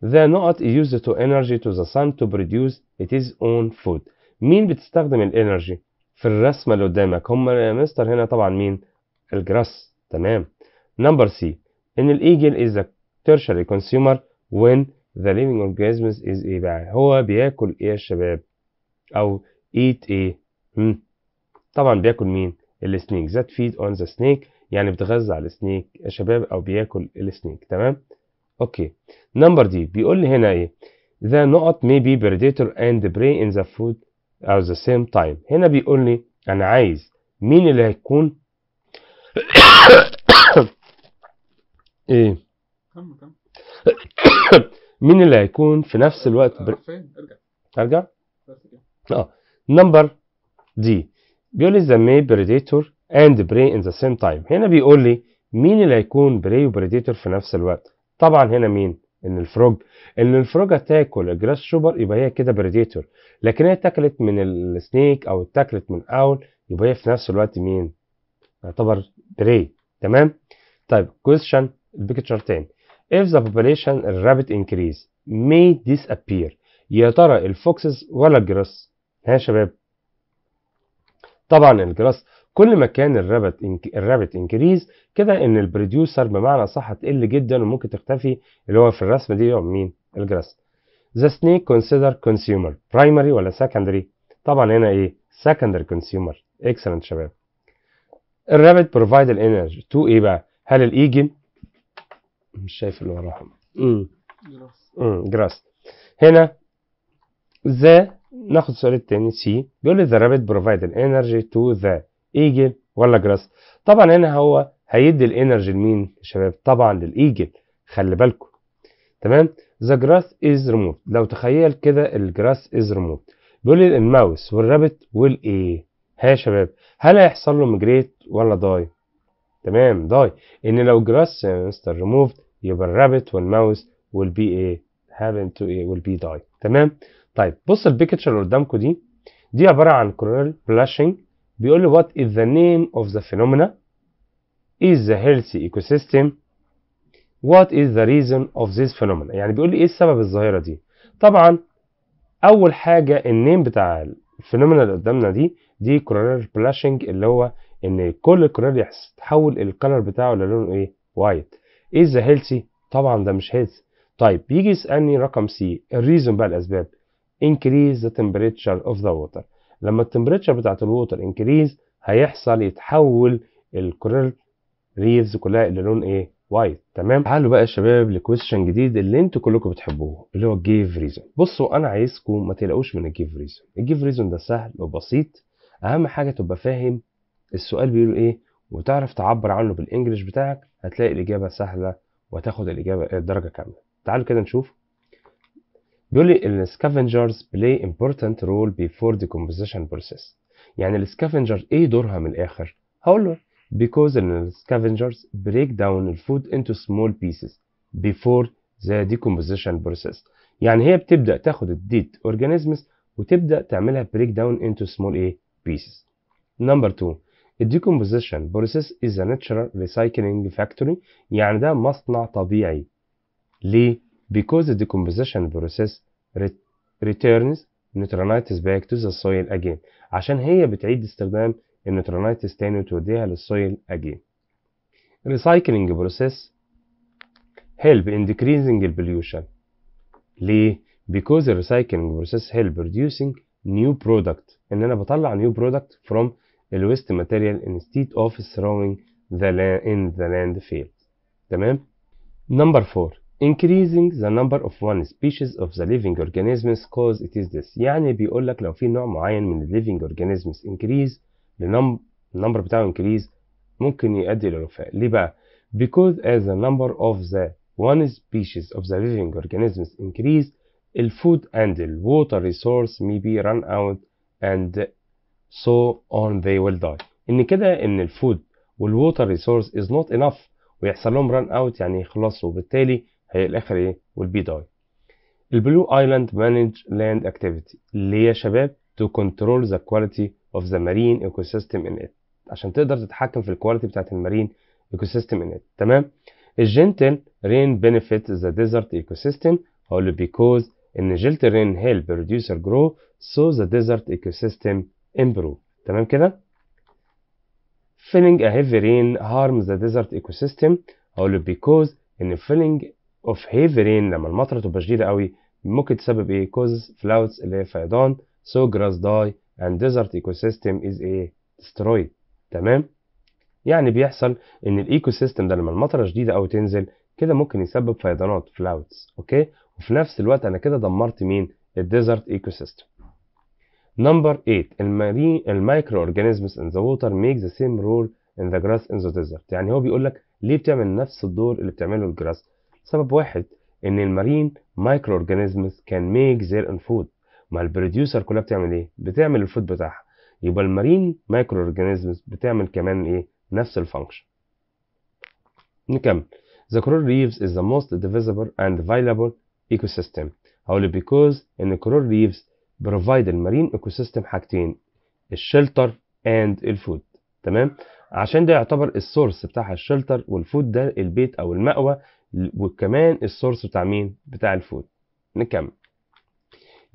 the نقط is used to energy to the sun to produce its own food مين بتستخدم الانرجي في الرسمة اللي قدامك هم يا مستر هنا طبعا مين الجراس تمام number C ان الايجل is a tertiary consumer when the living organisms is ايه بقى هو بياكل ايه يا شباب او eat ايه طبعا بياكل مين السنيك that feed on the snake يعني بتغذى على السنيك يا شباب او بياكل السنيك تمام اوكي نمبر دي بيقول لي هنا ايه ذا نقط مي بي بريديتور اند براي ان ذا فود at ذا سيم تايم هنا بيقول لي انا عايز مين اللي هيكون [coughs] ايه [coughs] مين اللي هيكون في نفس الوقت بر... ارجع اه نمبر دي بيقول لي ذا مي بريديتور and prey in the same time هنا بيقول لي مين اللي هيكون prey وبريديتور في نفس الوقت طبعا هنا مين ان الفروج ان الفروج هتاكل الجراس شوبر يبقى هي كده بريديتور لكن هي اتاكلت من السنيك او اتاكلت من اول يبقى هي في نفس الوقت مين يعتبر بري تمام طيب question البيكتشر تاني if the population انكريز increase may disappear يا ترى الفوكسز ولا الجراس ها يا شباب طبعا الجراس كل ما كان الرابت انك... الرابت انكريز كده ان البروديوسر بمعنى صح تقل جدا وممكن تختفي اللي هو في الرسمه دي مين الجراس ذا سنيك كونسيدر كونسيومر برايمري ولا سكندري طبعا هنا ايه سكندري كونسيومر اكسلنت شباب الرابت بروفايد الانرجي تو ايه بقى هل الايجن e مش شايف اللي وراها امم جراس هنا ذا ناخد السؤال التاني سي بيقول لي ذا رابت بروفايد الانرجي تو ذا ايجل ولا جراس طبعا هنا هو هيدي الانرجي لمين يا شباب طبعا للايجل خلي بالكم تمام ذا جراس از ريموفد لو تخيل كده الجراس از ريموفد بيقول لي الماوس والرابت والايه ها يا شباب هل هيحصل له ميجريت ولا داي تمام داي ان لو جراس يا مستر ريموف يبقى الرابت والماوس والبي ايه هابن تو ايه والبي داي تمام طيب بص البيكتشر اللي قدامكم دي دي عباره عن كورال بلاشنج بيقول لي what is the name of the phenomena is the healthy ecosystem what is the reason of this phenomena يعني بيقول لي ايه السبب الظاهرة دي طبعا اول حاجة النيم بتاع الفينومينا اللي قدامنا دي دي كولر بلاشنج اللي هو ان كل الكولر يتحول الكولر بتاعه للون ايه وايت ايه ذا هيلثي طبعا ده مش هيلث طيب بيجي يسالني رقم سي الريزون بقى الاسباب increase the temperature of the water لما التمبريتشر بتاعت الووتر انكريز هيحصل يتحول الكورال ريفز كلها الى لون ايه وايت تمام تعالوا بقى يا شباب لكويستشن جديد اللي انتوا كلكم بتحبوه اللي هو الجيف ريزون بصوا انا عايزكم ما تقلقوش من الجيف ريزون الجيف ريزون ده سهل وبسيط اهم حاجه تبقى فاهم السؤال بيقول ايه وتعرف تعبر عنه بالانجلش بتاعك هتلاقي الاجابه سهله وتاخد الاجابه الدرجه كامله تعالوا كده نشوف بيقول لي ان السكافنجرز بلاي امبورتنت رول بيفور ديكومبوزيشن process يعني السكافنجر ايه دورها من الاخر هقول له because the scavengers break down the food into small pieces before the decomposition process يعني هي بتبدا تاخد الديت organisms وتبدا تعملها break down into small ايه pieces نمبر 2 decomposition process is a natural recycling factory يعني ده مصنع طبيعي ليه because the decomposition process returns neutronitis back to the soil again عشان هي بتعيد استخدام النيوترونايتس تاني وتوديها للسويل again recycling process help in decreasing pollution ليه because the recycling process help producing new product ان انا بطلع new product from the waste material instead of throwing the in the landfill تمام number 4 increasing the number of one species of the living organisms cause it is this يعني بيقول لك لو في نوع معين من living organisms increase the number بتاعه increase ممكن يؤدي للوفاة ليه بقى؟ because as the number of the one species of the living organisms increase the food and the water resource may be run out and so on they will die ان كده ان الفود والwater resource is not enough ويحصل لهم run out يعني يخلصوا وبالتالي هي الاخر ايه والبي داي البلو ايلاند مانج لاند اكتيفيتي اللي هي يا شباب تو كنترول ذا كواليتي اوف ذا مارين ايكوسيستم ان ات عشان تقدر تتحكم في الكواليتي بتاعت المارين ايكوسيستم ان ات تمام الجنتل رين بنفيت ذا ديزرت ايكوسيستم سيستم هقول بيكوز ان جلت رين هيلب ريديوسر جرو سو ذا ديزرت ايكوسيستم امبرو تمام كده filling a heavy rain harms the desert ecosystem هقول because ان filling اوف هيفي رين لما المطره تبقى شديده قوي ممكن تسبب ايه كوز فلاوتس اللي هي فيضان سو جراس داي اند ديزرت ايكو سيستم از ايه تمام يعني بيحصل ان الايكو سيستم ده لما المطره شديده قوي تنزل كده ممكن يسبب فيضانات فلاوتس اوكي وفي نفس الوقت انا كده دمرت مين الديزرت ايكو سيستم نمبر 8 المايكرو اورجانيزمز ان ذا ووتر ميك ذا سيم رول ان ذا جراس ان ذا ديزرت يعني هو بيقول لك ليه بتعمل نفس الدور اللي بتعمله الجراس سبب واحد ان المارين مايكرو اورجانيزمز كان ميك زير ان فود ما البروديوسر كلها بتعمل ايه بتعمل الفود بتاعها يبقى المارين مايكرو اورجانيزمز بتعمل كمان ايه نفس الفانكشن نكمل The coral reefs is the most divisible and valuable ecosystem هقول because ان coral reefs provide المارين ecosystem حاجتين الشلتر and الفود تمام عشان ده يعتبر السورس بتاعها الشلتر والفود ده البيت او المأوى وكمان السورس بتاع مين بتاع الفود نكمل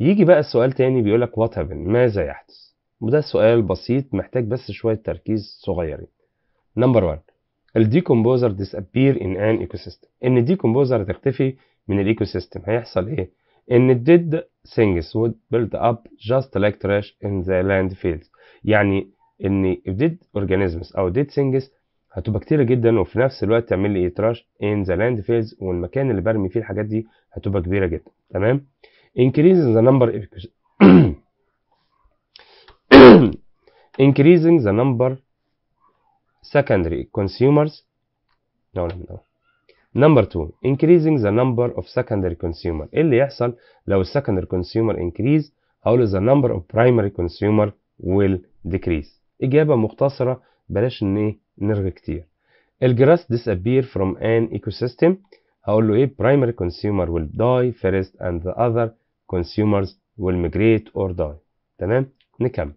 يجي بقى السؤال تاني بيقول لك وات هابن ماذا يحدث وده سؤال بسيط محتاج بس شوية تركيز صغيرين نمبر 1 الديكومبوزر ديسابير ان an ecosystem ان الديكومبوزر هتختفي من الايكو سيستم هيحصل ايه ان الديد وود بيلد اب جاست لايك تراش ان ذا لاند فيلد يعني ان الديد اورجانيزمز او ديد سينجز هتبقى كتيرة جدا وفي نفس الوقت تعمل لي ايه تراش ان ذا لاند فيلز والمكان اللي برمي فيه الحاجات دي هتبقى كبيرة جدا تمام increasing the number increasing the number secondary consumers no no no number 2 increasing the number of secondary consumer ايه اللي يحصل لو secondary consumer increase هقول the number of primary consumer will decrease اجابه مختصره بلاش ان ايه نرغى كتير الجراس disappear from an ecosystem هقول له ايه primary consumer will die first and the other consumers will migrate or die تمام نكمل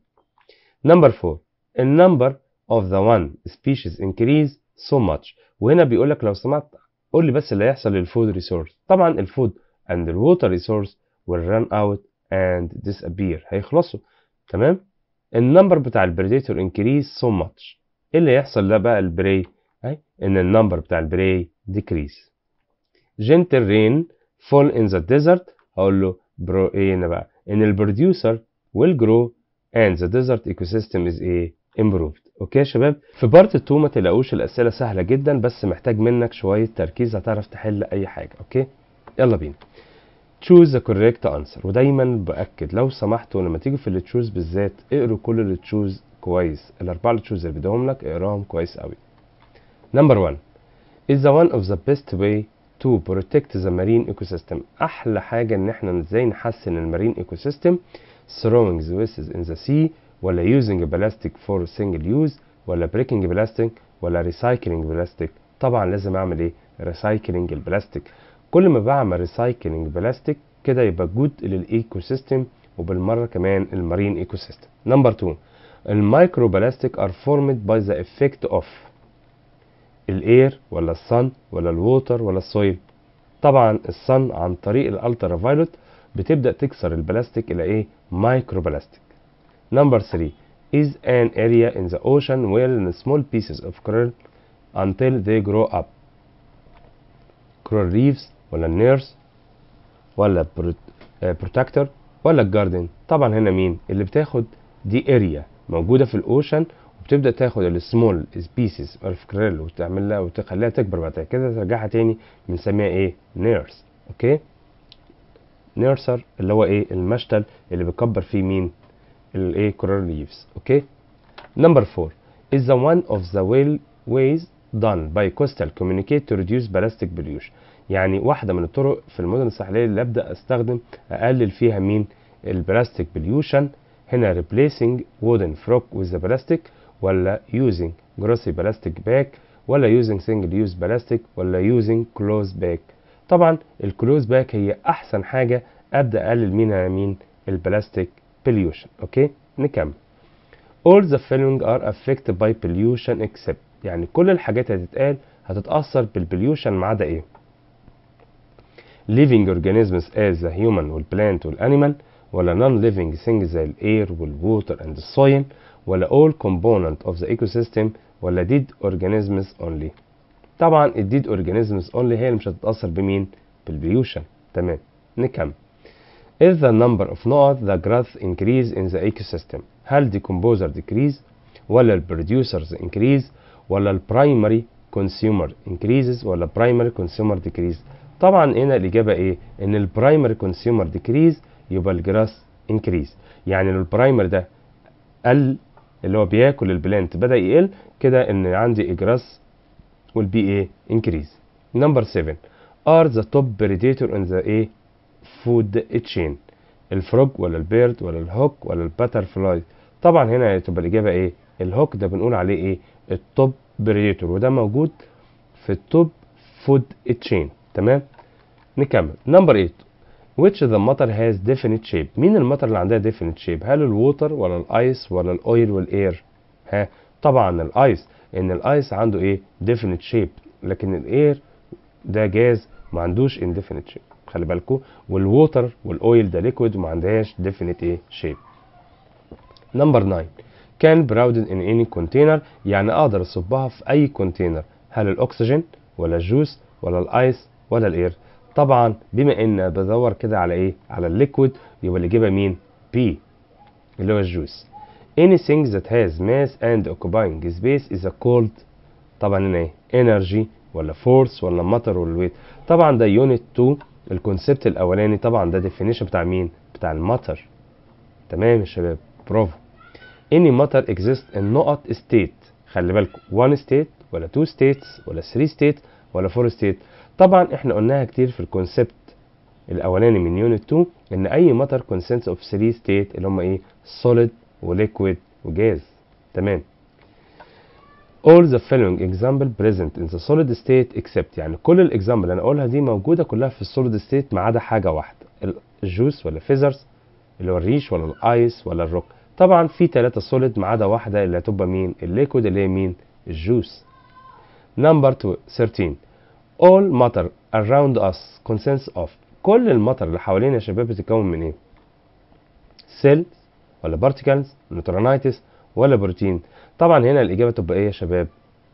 number 4 the number of the one species increase so much وهنا بيقول لك لو سمعت قول لي بس اللي هيحصل للفود ريسورس طبعا الفود and the water resource will run out and disappear هيخلصوا تمام النمبر بتاع البريديتور increase so much ايه اللي يحصل ده بقى البري اهي ان النمبر بتاع البري ديكريس جنتل رين فول ان ذا ديزرت هقول له برو ايه هنا بقى ان البروديوسر ويل جرو اند ذا ديزرت ايكوسيستم از ايه امبروفد اوكي يا شباب في بارت 2 ما تلاقوش الاسئله سهله جدا بس محتاج منك شويه تركيز هتعرف تحل اي حاجه اوكي يلا بينا choose the correct answer ودايما باكد لو سمحتوا لما تيجوا في اللي تشوز بالذات اقروا كل اللي تشوز كويس الاربعه اللي تشوز اللي بدهم لك اقراهم كويس قوي نمبر 1 is the one of the best way to protect the marine ecosystem احلى حاجه ان احنا ازاي نحسن المارين ecosystem throwing the wastes in the sea ولا using plastic for single use ولا breaking plastic ولا recycling plastic طبعا لازم اعمل ايه recycling البلاستيك كل ما بعمل recycling بلاستيك كده يبقى جود للايكو سيستم وبالمره كمان المارين ايكو سيستم نمبر 2 المايكروبلاستيك ار فورمد باي ذا افكت اوف الاير ولا الصن ولا الووتر ولا السويل طبعا الصن عن طريق الالترا فايلوت بتبدا تكسر البلاستيك الى ايه مايكروبلاستيك نمبر 3 is an area in the ocean where small pieces of coral until they grow up coral reefs ولا النيرس ولا eh, protector ولا الجاردن طبعا هنا مين اللي بتاخد دي اريا موجوده في الاوشن وبتبدا تاخد السمول سبيسيز اوف كريل وتعملها وتخليها تكبر بعد كده ترجعها تاني بنسميها ايه نيرس اوكي نيرسر اللي هو ايه المشتل اللي بيكبر فيه مين الايه كورال ليفز اوكي نمبر 4 از the اوف ذا ويل ويز ways done by coastal communicate to reduce ballistic pollution يعني واحده من الطرق في المدن الساحليه اللي ابدا استخدم اقلل فيها مين البلاستيك بليوشن هنا replacing wooden frock with the plastic ولا using grossy plastic bag ولا using single use plastic ولا using close bag طبعا الكلوز باك هي احسن حاجة ابدا اقلل منها مين البلاستيك pollution اوكي نكمل all the following are affected by pollution except يعني كل الحاجات هتتقال هتتأثر بالبليوشن ما عدا ايه living organisms as the human والplant والanimal ولا non living things زي الاير والwater and the soil ولا all component of the ecosystem ولا dead organisms only طبعا الديد organisms only هي اللي مش هتتأثر بمين بالبيوشن تمام نكمل If the number of nodes the growth increase in the ecosystem هل decomposer decrease ولا ال producers increase ولا ال primary consumer increases ولا primary consumer decrease طبعا هنا الإجابة إيه؟ إن ال primary consumer decrease يبقى الجراس انكريز يعني لو البرايمر ده قل اللي هو بياكل البلانت بدا يقل كده ان عندي اجراس والبي ايه انكريز نمبر 7 ار ذا توب بريديتور ان ذا ايه فود تشين الفروج ولا البيرد ولا الهوك ولا الباتر فلاي طبعا هنا تبقى الاجابه ايه الهوك ده بنقول عليه ايه التوب بريديتور وده موجود في التوب فود تشين تمام نكمل نمبر 8 which the matter has definite shape مين المطر اللي عندها definite shape هل الووتر ولا الايس ولا الاويل والاير ها طبعا الايس ان الايس عنده ايه definite shape لكن الاير ده جاز ما عندوش indefinite shape خلي بالكو والووتر والاويل ده ليكويد وما عندهاش definite ايه shape نمبر 9 كان براودن ان اني كونتينر يعني اقدر اصبها في اي كونتينر هل الاكسجين ولا الجوس ولا الايس ولا الاير طبعا بما ان بدور كده على ايه على الليكويد يبقى اللي الاجابه مين بي اللي هو الجوس anything that has mass and occupying space is a called طبعا هنا ايه energy ولا force ولا ماتر ولا weight طبعا ده unit 2 الكونسبت الاولاني طبعا ده definition بتاع مين بتاع الماتر تمام يا شباب برافو any matter exists in نقط state خلي بالكم 1 state ولا 2 states ولا 3 state ولا 4 state طبعا احنا قلناها كتير في الكونسبت الاولاني من يونت 2 ان اي مطر كونسنس اوف 3 ستيت اللي هم ايه سوليد وليكويد وجاز تمام all the following example present in the solid state except يعني كل الاكزامبل اللي انا اقولها دي موجوده كلها في السوليد ستيت ما عدا حاجه واحده الجوس ولا فيزرز اللي هو الريش ولا الايس ولا الروك طبعا في ثلاثة سوليد ما عدا واحده اللي هتبقى مين الليكويد اللي هي مين الجوس نمبر 2 13 all matter around us consists of كل المطر اللي حوالينا يا شباب بتتكون من ايه cells ولا particles neutronitis ولا بروتين طبعا هنا الاجابه تبقى ايه يا شباب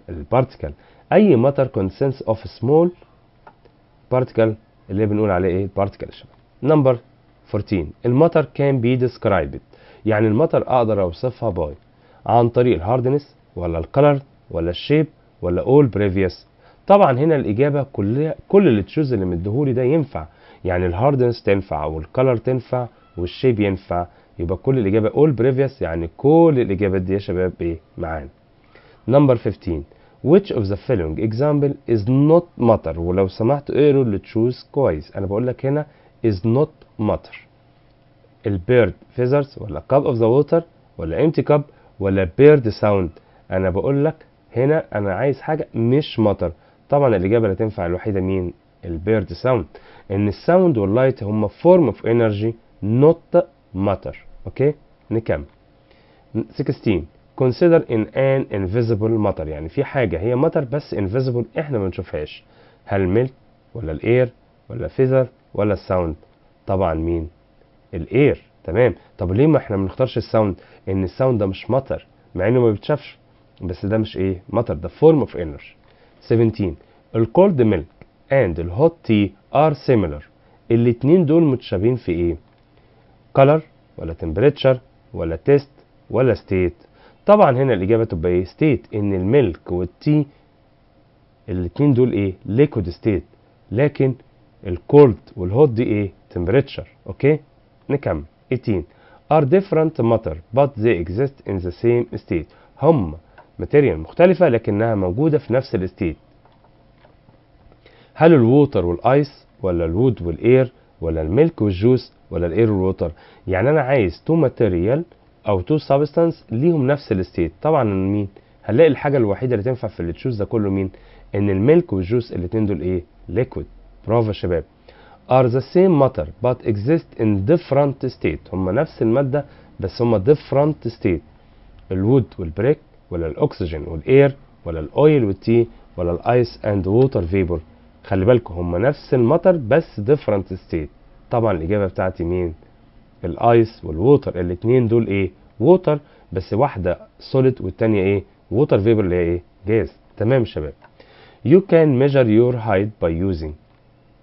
البارتيكل اي مطر consists of small particle اللي بنقول عليه ايه particle يا شباب نمبر 14 المطر can be described يعني المطر اقدر اوصفها باي عن طريق الهاردنس ولا الكلر ولا الشيب ولا all previous طبعا هنا الاجابه كل كل التشوز اللي مديهولي ده ينفع يعني الهاردنس تنفع والكلر تنفع والشيب ينفع يبقى كل الاجابه اول previous يعني كل الاجابات دي يا شباب ايه معانا نمبر 15 which of the following example is not matter ولو سمحت اقروا اللي تشوز كويس انا بقول لك هنا is not matter البيرد فيزرز ولا cup of the water ولا empty cup ولا بيرد ساوند انا بقول لك هنا انا عايز حاجه مش مطر طبعا الاجابه اللي تنفع الوحيده مين البيرد ساوند ان الساوند واللايت هما فورم اوف انرجي نوت ماتر اوكي نكمل 16 consider in an invisible matter يعني في حاجة هي ماتر بس invisible احنا ما بنشوفهاش هل الملك ولا الاير ولا فيزر ولا الساوند طبعا مين الاير تمام طب ليه ما احنا ما بنختارش الساوند ان الساوند ده مش ماتر مع انه ما بيتشافش بس ده مش ايه ماتر ده فورم اوف انرجي 17 الكولد ميلك اند الهوت تي ار سيميلر الاتنين دول متشابهين في ايه color ولا temperature ولا تيست ولا ستيت طبعا هنا الاجابه تبقى ايه ستيت ان الميلك والتي الاتنين دول ايه ليكويد ستيت لكن الكولد والهوت دي ايه temperature اوكي نكمل 18 are different matter but they exist in the same state هم ماتيريال مختلفة لكنها موجودة في نفس الستيت هل الووتر والايس ولا الوود والاير ولا الميلك والجوس ولا الاير والووتر يعني انا عايز تو ماتيريال او تو سبستانس ليهم نفس الستيت طبعا مين هنلاقي الحاجة الوحيدة اللي تنفع في التشوز ده كله مين ان الميلك والجوس الاتنين دول ايه ليكويد برافو يا شباب are the same matter but exist in different state هما نفس المادة بس هما different state الوود والبريك ولا الاكسجين والاير ولا الاويل والتي ولا الايس اند ووتر فيبور خلي بالكم هما نفس المطر بس ديفرنت ستيت طبعا الاجابه بتاعتي مين الايس والووتر الاتنين دول ايه ووتر بس واحده سوليد والتانيه ايه ووتر فيبر اللي هي ايه جاز تمام شباب يو كان ميجر يور هايت باي يوزنج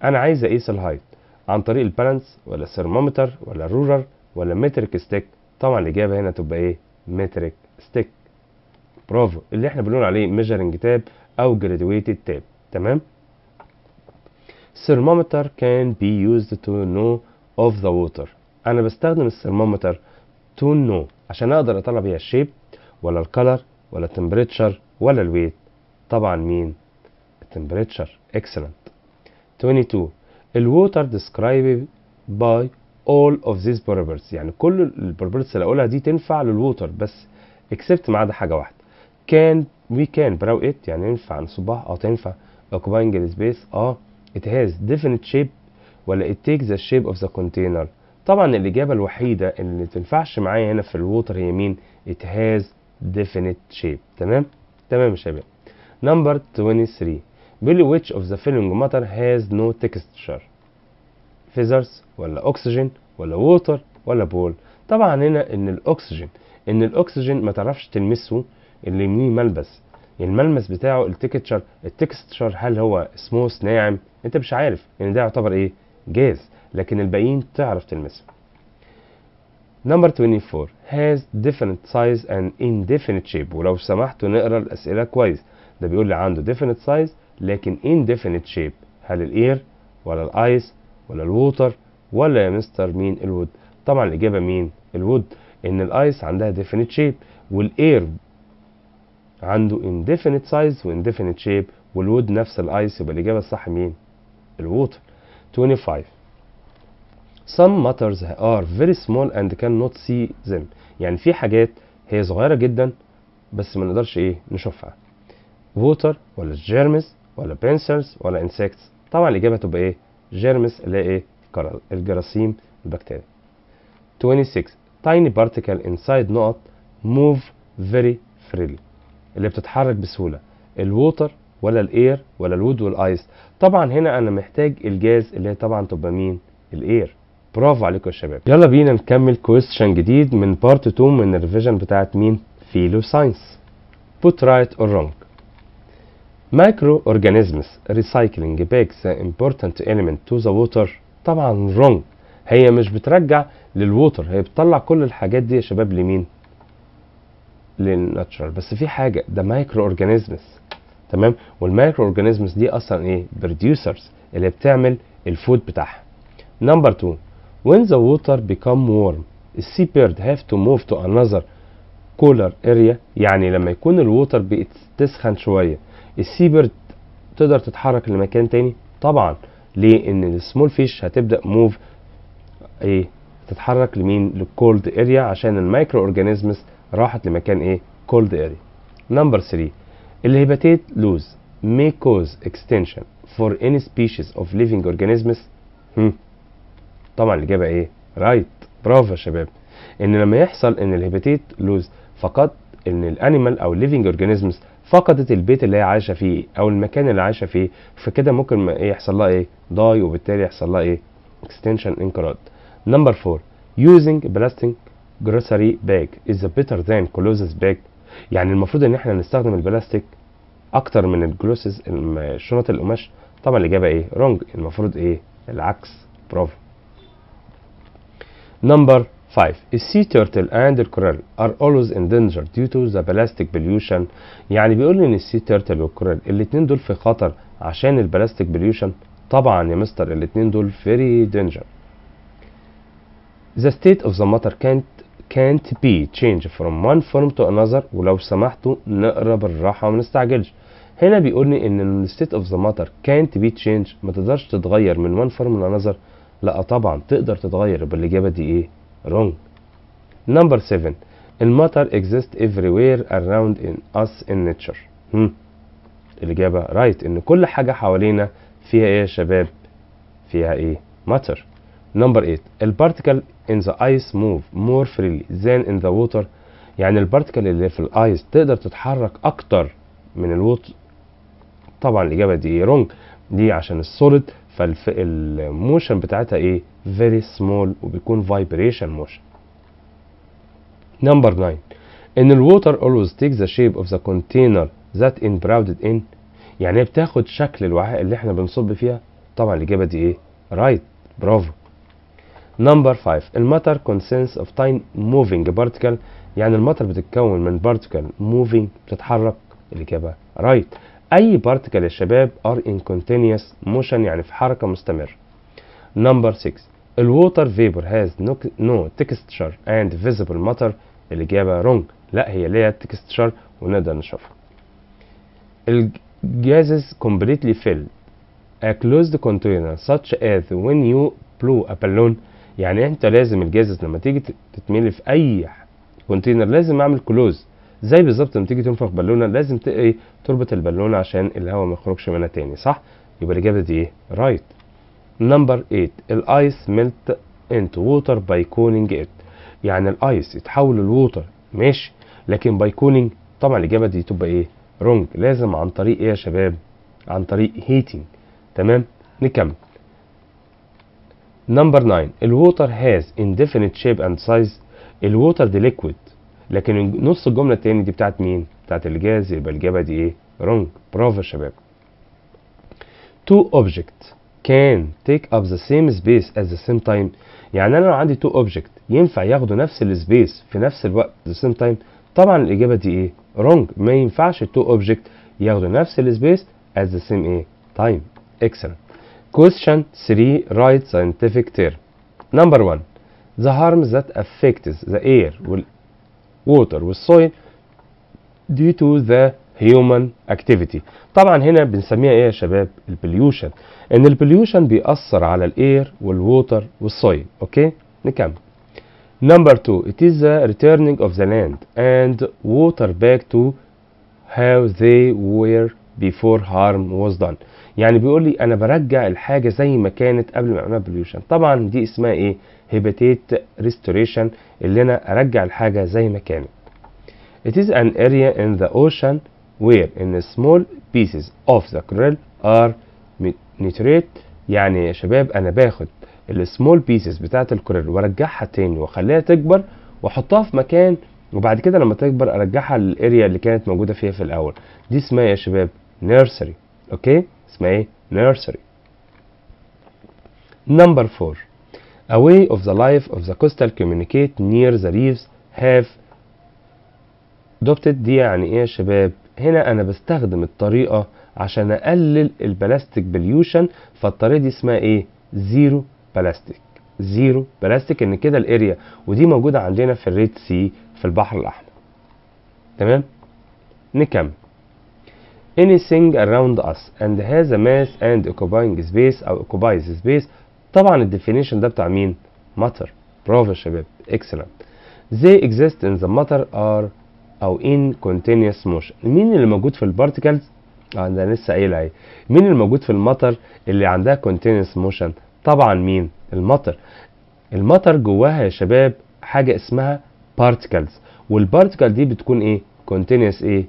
انا عايز اقيس الهايت عن طريق البالانس ولا الثرمومتر ولا الرولر ولا المتريك ستيك طبعا الاجابه هنا تبقى ايه متريك ستيك برافو اللي احنا بنقول عليه ميجرنج تاب او جرادويتد تاب تمام thermometer can be used to know of the water انا بستخدم الثرمومتر to know عشان اقدر اطلع بيها الشيب ولا الكلر ولا التمبريتشر ولا الويت طبعا مين التمبريتشر اكسلنت 22 الووتر ديسكرايب by all of these properties يعني كل البروبرتس اللي اقولها دي تنفع للووتر بس اكسبت ما عدا حاجه واحده كان وي كان براو ات يعني ينفع نصبها اه تنفع occupying سبيس اه ات هاز ديفينيت شيب ولا ات تيك ذا شيب اوف ذا كونتينر طبعا الإجابة الوحيدة اللي تنفعش معايا هنا في الووتر هي مين ات هاز ديفينيت شيب تمام تمام يا شباب نمبر 23 بيقول ويتش اوف ذا فيلينج ماتر هاز نو تكستشر فيزرز ولا oxygen ولا ووتر ولا بول طبعا هنا ان الاكسجين ان الاكسجين ما تعرفش تلمسه اللي يمنيه ملبس يعني الملمس بتاعه التكتشر التكستشر هل هو سموث ناعم انت مش عارف ان يعني ده يعتبر ايه جاز لكن الباقيين تعرف تلمسه نمبر 24 has different size and indefinite shape ولو سمحتوا نقرا الاسئله كويس ده بيقول لي عنده definite size لكن indefinite shape هل الاير ولا الايس ولا الووتر ولا يا مستر مين الود طبعا الاجابه مين الود ان الايس عندها definite shape والاير عنده indefinite size و indefinite shape والود نفس الايس يبقى الاجابه الصح مين؟ الووتر 25 Some matters are very small and cannot see them يعني في حاجات هي صغيره جدا بس ما نقدرش ايه نشوفها ووتر ولا جيرمز ولا بنسلز ولا انسكتس طبعا الاجابه تبقى ايه جيرمز اللي هي ايه الجراثيم البكتيريا 26 tiny particle inside not move very freely اللي بتتحرك بسهوله الووتر ولا الاير ولا الود والايس طبعا هنا انا محتاج الجاز اللي هي طبعا تبقى مين الاير برافو عليكم يا شباب يلا بينا نكمل كويستشن جديد من بارت 2 من الريفيجن بتاعت مين فيلو ساينس بوت رايت اور رونج مايكرو اورجانيزمز ريسايكلينج باكس امبورتنت اليمنت تو ذا ووتر طبعا رونج هي مش بترجع للووتر هي بتطلع كل الحاجات دي يا شباب لمين للناتشرال بس في حاجه ده مايكرو اورجانيزمز تمام والمايكرو اورجانيزمز دي اصلا ايه بروديوسرز اللي بتعمل الفود بتاعها نمبر 2 when the water become warm the sea bird have to move to another cooler area يعني لما يكون الووتر بتسخن شويه السي بيرد تقدر تتحرك لمكان تاني طبعا ليه ان السمول فيش هتبدا موف ايه تتحرك لمين للكولد اريا عشان المايكرو اورجانيزمز راحت لمكان ايه كولد اري نمبر 3 الهيباتيت لوز may cause اكستنشن for any species of living organisms هم. Hmm. طبعا الإجابة إيه؟ رايت right. برافو يا شباب إن لما يحصل إن الهيباتيت لوز فقط إن الأنيمال أو الليفنج أورجانيزمز فقدت البيت اللي هي عايشة فيه أو المكان اللي عايشة فيه فكده ممكن إيه؟ يحصل لها إيه؟ داي وبالتالي يحصل لها إيه؟ اكستنشن انقراض. نمبر 4 using blasting جروسري باج از بيتر ذان كلوزز باج يعني المفروض ان احنا نستخدم البلاستيك اكتر من الجلوسز الشنط القماش طبعا الاجابه ايه رونج المفروض ايه العكس برافو نمبر 5 السي تيرتل اند الكورال ار اولويز ان دينجر ديو تو ذا بلاستيك بوليوشن يعني بيقول لي ان السي تيرتل والكورال الاثنين دول في خطر عشان البلاستيك بوليوشن طبعا يا مستر الاثنين دول فيري دينجر ذا ستيت اوف ذا ماتر كانت can't be changed from one form to another ولو سمحتوا نقرا بالراحة وما نستعجلش هنا بيقولني ان state of the matter can't be changed ما تقدرش تتغير من one form to another لا طبعا تقدر تتغير بالاجابة دي ايه wrong number 7 المطر exists everywhere around in us in nature هم. Hmm. الإجابة right إن كل حاجة حوالينا فيها إيه يا شباب؟ فيها إيه؟ مطر نمبر 8 البارتيكل in the ice move more freely than in the water يعني البارتيكل اللي في الايس تقدر تتحرك اكتر من الوتر طبعا الاجابه دي ايه رونج دي عشان السوليد فالموشن بتاعتها ايه فيري سمول وبيكون vibration motion نمبر 9 ان الووتر always takes the shape of the container that ان crowded in يعني بتاخد شكل الوعاء اللي احنا بنصب فيها طبعا الاجابه دي ايه right برافو نمبر 5 المطر consists of tiny moving particle يعني المطر بتتكون من particle moving بتتحرك الإجابة رايت right. أي particle يا شباب are in continuous motion يعني في حركة مستمرة نمبر 6 الووتر فيبر هاز no texture and visible matter الإجابة رونج لا هي ليها تكستشر ونقدر نشوفها الجازز completely filled a closed container such as when you blow a balloon يعني انت لازم الجهاز لما تيجي تتملي في اي كونتينر لازم اعمل كلوز زي بالظبط لما تيجي تنفخ بالونه لازم ايه تربط البالونه عشان الهواء ما يخرجش منها تاني صح يبقى الاجابه دي ايه رايت نمبر 8 الايس ميلت انت ووتر باي كولينج ات يعني الايس يتحول للووتر ماشي لكن باي كولينج طبعا الاجابه دي تبقى ايه رونج لازم عن طريق ايه يا شباب عن طريق هيتنج تمام نكمل نمبر 9 الووتر هاز indefinite shape and size الووتر دي ليكويد لكن نص الجمله التاني دي بتاعت مين بتاعت الجاز يبقى الاجابه دي ايه رونج برافو يا شباب two اوبجيكت can take up the same space at the same time يعني انا لو عندي two اوبجيكت ينفع ياخدوا نفس السبيس في نفس الوقت the same time طبعا الاجابه دي ايه رونج ما ينفعش two object ياخدوا نفس السبيس at the same ايه time excellent Question 3. Write scientific term. Number 1. The harms that affect the air, water, and soil due to the human activity. طبعا هنا بنسميها ايه يا شباب؟ البليوشن. ان البليوشن بيأثر على الاير والووتر والسويل. اوكي؟ نكمل. Number 2. It is the returning of the land and water back to how they were before harm was done. يعني بيقول لي انا برجع الحاجه زي ما كانت قبل ما اعملها بليوشن طبعا دي اسمها ايه هيباتيت ريستوريشن اللي انا ارجع الحاجه زي ما كانت It is an area in the ocean where in small pieces of the coral are nitrate يعني يا شباب انا باخد السمول بيسز بتاعه الكورال وارجعها تاني واخليها تكبر واحطها في مكان وبعد كده لما تكبر ارجعها للاريا اللي كانت موجوده فيها في الاول دي اسمها يا شباب نيرسري اوكي اسمها ايه nursery number 4 a way of the life of the coastal communicate near the reefs have adopted دي يعني ايه يا شباب هنا انا بستخدم الطريقه عشان اقلل البلاستيك بليوشن فالطريقه دي اسمها ايه زيرو بلاستيك زيرو بلاستيك ان كده الاريا ودي موجوده عندنا في الريد سي في البحر الاحمر تمام نكمل anything around us and has a mass and occupying space أو occupies space طبعا الديفينيشن ده بتاع مين؟ matter برافو يا شباب excellent they exist in the matter are أو in continuous motion مين اللي موجود في البارتيكلز؟ اه ده لسه قايل اهي مين اللي موجود في المطر اللي عندها continuous motion؟ طبعا مين؟ المطر المطر جواها يا شباب حاجة اسمها particles والبارتيكل دي بتكون ايه؟ continuous ايه؟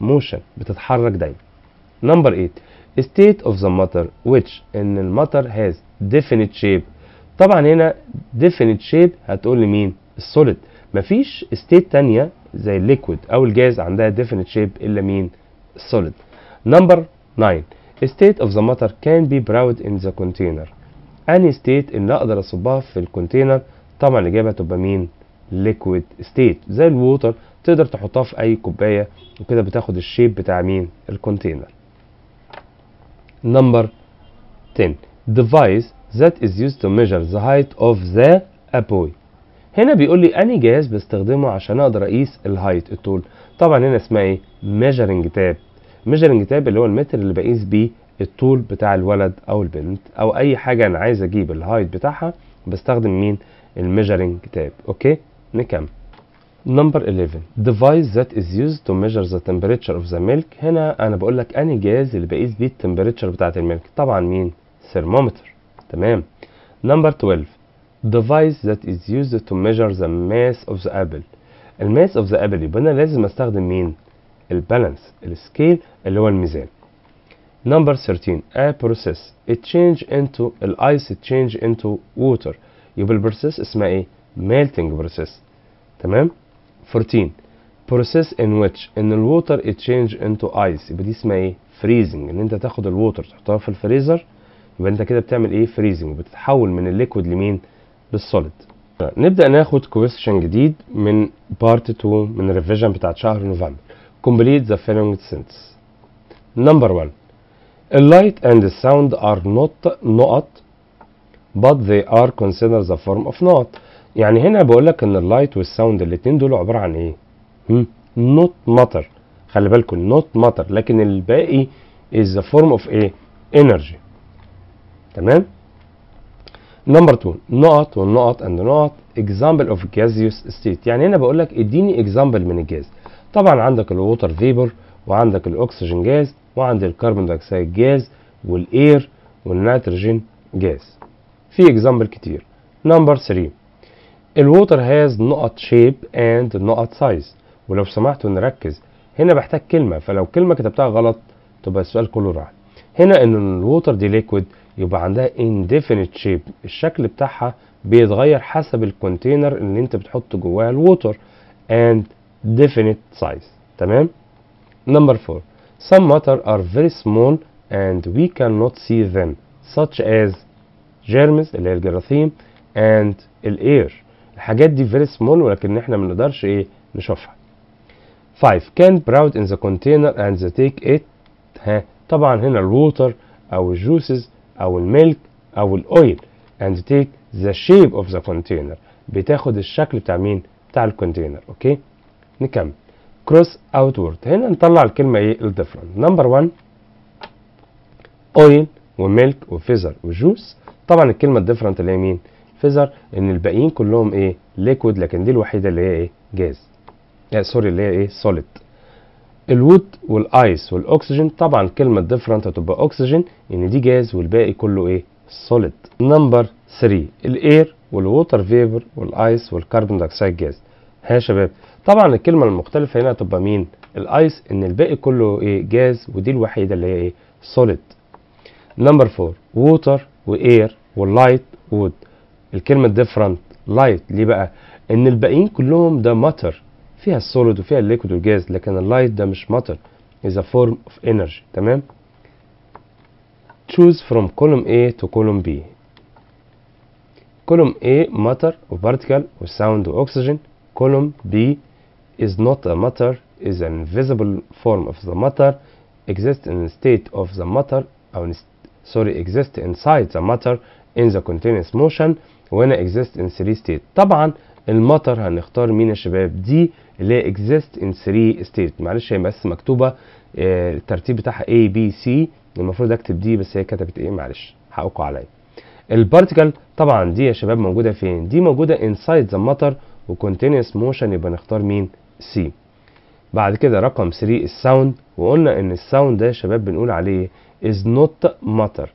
موشن بتتحرك دايما نمبر 8 state of the matter which ان الماتر has definite shape طبعا هنا definite shape هتقول لي مين السوليد مفيش state تانية زي الليكويد او الجاز عندها definite shape الا مين السوليد نمبر 9 state of the matter can be brought in the container اني state ان اقدر اصبها في الكونتينر طبعا الاجابه تبقى مين ليكويد ستيت زي الووتر تقدر تحطها في اي كوبايه وكده بتاخد الشيب بتاع مين الكونتينر نمبر 10 device that is used to measure the height of the apoy هنا بيقول لي اني جهاز بستخدمه عشان اقدر اقيس الهايت الطول طبعا هنا اسمها ايه measuring تاب measuring تاب اللي هو المتر اللي بقيس بيه الطول بتاع الولد او البنت او اي حاجه انا عايز اجيب الهايت بتاعها بستخدم مين الميجرنج تاب اوكي نكمل Number 11 device that is used to measure the temperature of the milk هنا انا بقول لك انهي جهاز اللي بقيس بيه التمبريتشر بتاعه الملك طبعا مين thermometer تمام Number 12 device that is used to measure the mass of the apple الماس اوف ذا ابل يبقى انا لازم استخدم مين البالانس السكيل اللي هو الميزان نمبر 13 a process it change into الايس change into water يبقى البروسيس اسمها ايه melting process تمام 14 process in which ان الووتر change into ice يبقى دي اسمها ايه freezing ان انت تاخد الووتر تحطها في الفريزر يبقى انت كده بتعمل ايه freezing بتتحول من الليكويد لمين للسوليد نبدا ناخد كويستشن جديد من بارت 2 من الريفيجن بتاعت شهر نوفمبر complete the following sentence number 1 A light and the sound are not not but they are considered the form of not يعني هنا بقول لك ان اللايت والساوند الاتنين دول عباره عن ايه نوت ماتر خلي بالكم نوت ماتر لكن الباقي از فورم اوف ايه انرجي تمام نمبر 2 نقط والنقط اند نقط اكزامبل اوف جازيوس ستيت يعني هنا بقول لك اديني اكزامبل من الجاز طبعا عندك الووتر فيبر وعندك الاكسجين جاز وعندك الكربون دايكسيد جاز والاير والنيتروجين جاز في اكزامبل كتير نمبر 3 الووتر هاز نقط شيب اند نقط سايز ولو سمحتوا نركز هنا بحتاج كلمة فلو كلمة كتبتها غلط تبقى السؤال كله راح هنا ان الووتر دي ليكويد يبقى عندها indefinite شيب الشكل بتاعها بيتغير حسب الكونتينر اللي انت بتحط جواها الووتر and definite size تمام number 4 some matter are very small and we cannot see them such as germs اللي هي الجراثيم and الاير الحاجات دي فيري سمول ولكن احنا ما نقدرش ايه نشوفها 5 كان براود ان ذا كونتينر اند ذا تيك ات ها طبعا هنا الووتر او الجوسز او الميلك او الاويل اند تيك ذا شيب اوف ذا كونتينر بتاخد الشكل بتاع مين بتاع الكونتينر اوكي نكمل كروس اوتورد هنا نطلع الكلمه ايه الديفرنت نمبر 1 اويل وميلك وفيزر وجوس طبعا الكلمه الديفرنت اللي هي مين فيزر ان الباقيين كلهم ايه ليكويد لكن دي الوحيده اللي هي ايه جاز إيه سوري اللي هي ايه سوليد الوود والايس والاكسجين طبعا كلمه ديفرنت هتبقى اكسجين ان دي جاز والباقي كله ايه سوليد نمبر 3 الاير والووتر فيبر والايس والكربون دايوكسيد جاز ها يا شباب طبعا الكلمه المختلفه هنا هتبقى مين الايس ان الباقي كله ايه جاز ودي الوحيده اللي هي ايه سوليد نمبر 4 ووتر واير واللايت وود الكلمه different light ليه بقى ان الباقيين كلهم ده ماتر فيها السوليد وفيها الليكويد والجاز لكن اللايت ده مش ماتر is a form of energy تمام choose from column A to column B column A matter sound وsound وoxygen column B is not a matter is an invisible form of the matter exist in the state of the matter أو sorry exist inside the matter in the continuous motion وهنا exist in 3 state طبعا المطر هنختار مين يا شباب دي اللي هي exist in 3 state معلش هي بس مكتوبه آه، الترتيب بتاعها A B C المفروض اكتب دي بس هي كتبت ايه معلش حقوقوا عليا البارتيكل طبعا دي يا شباب موجوده فين دي موجوده inside the matter وكونتينوس موشن يبقى نختار مين C بعد كده رقم 3 الساوند وقلنا ان الساوند ده يا شباب بنقول عليه is not matter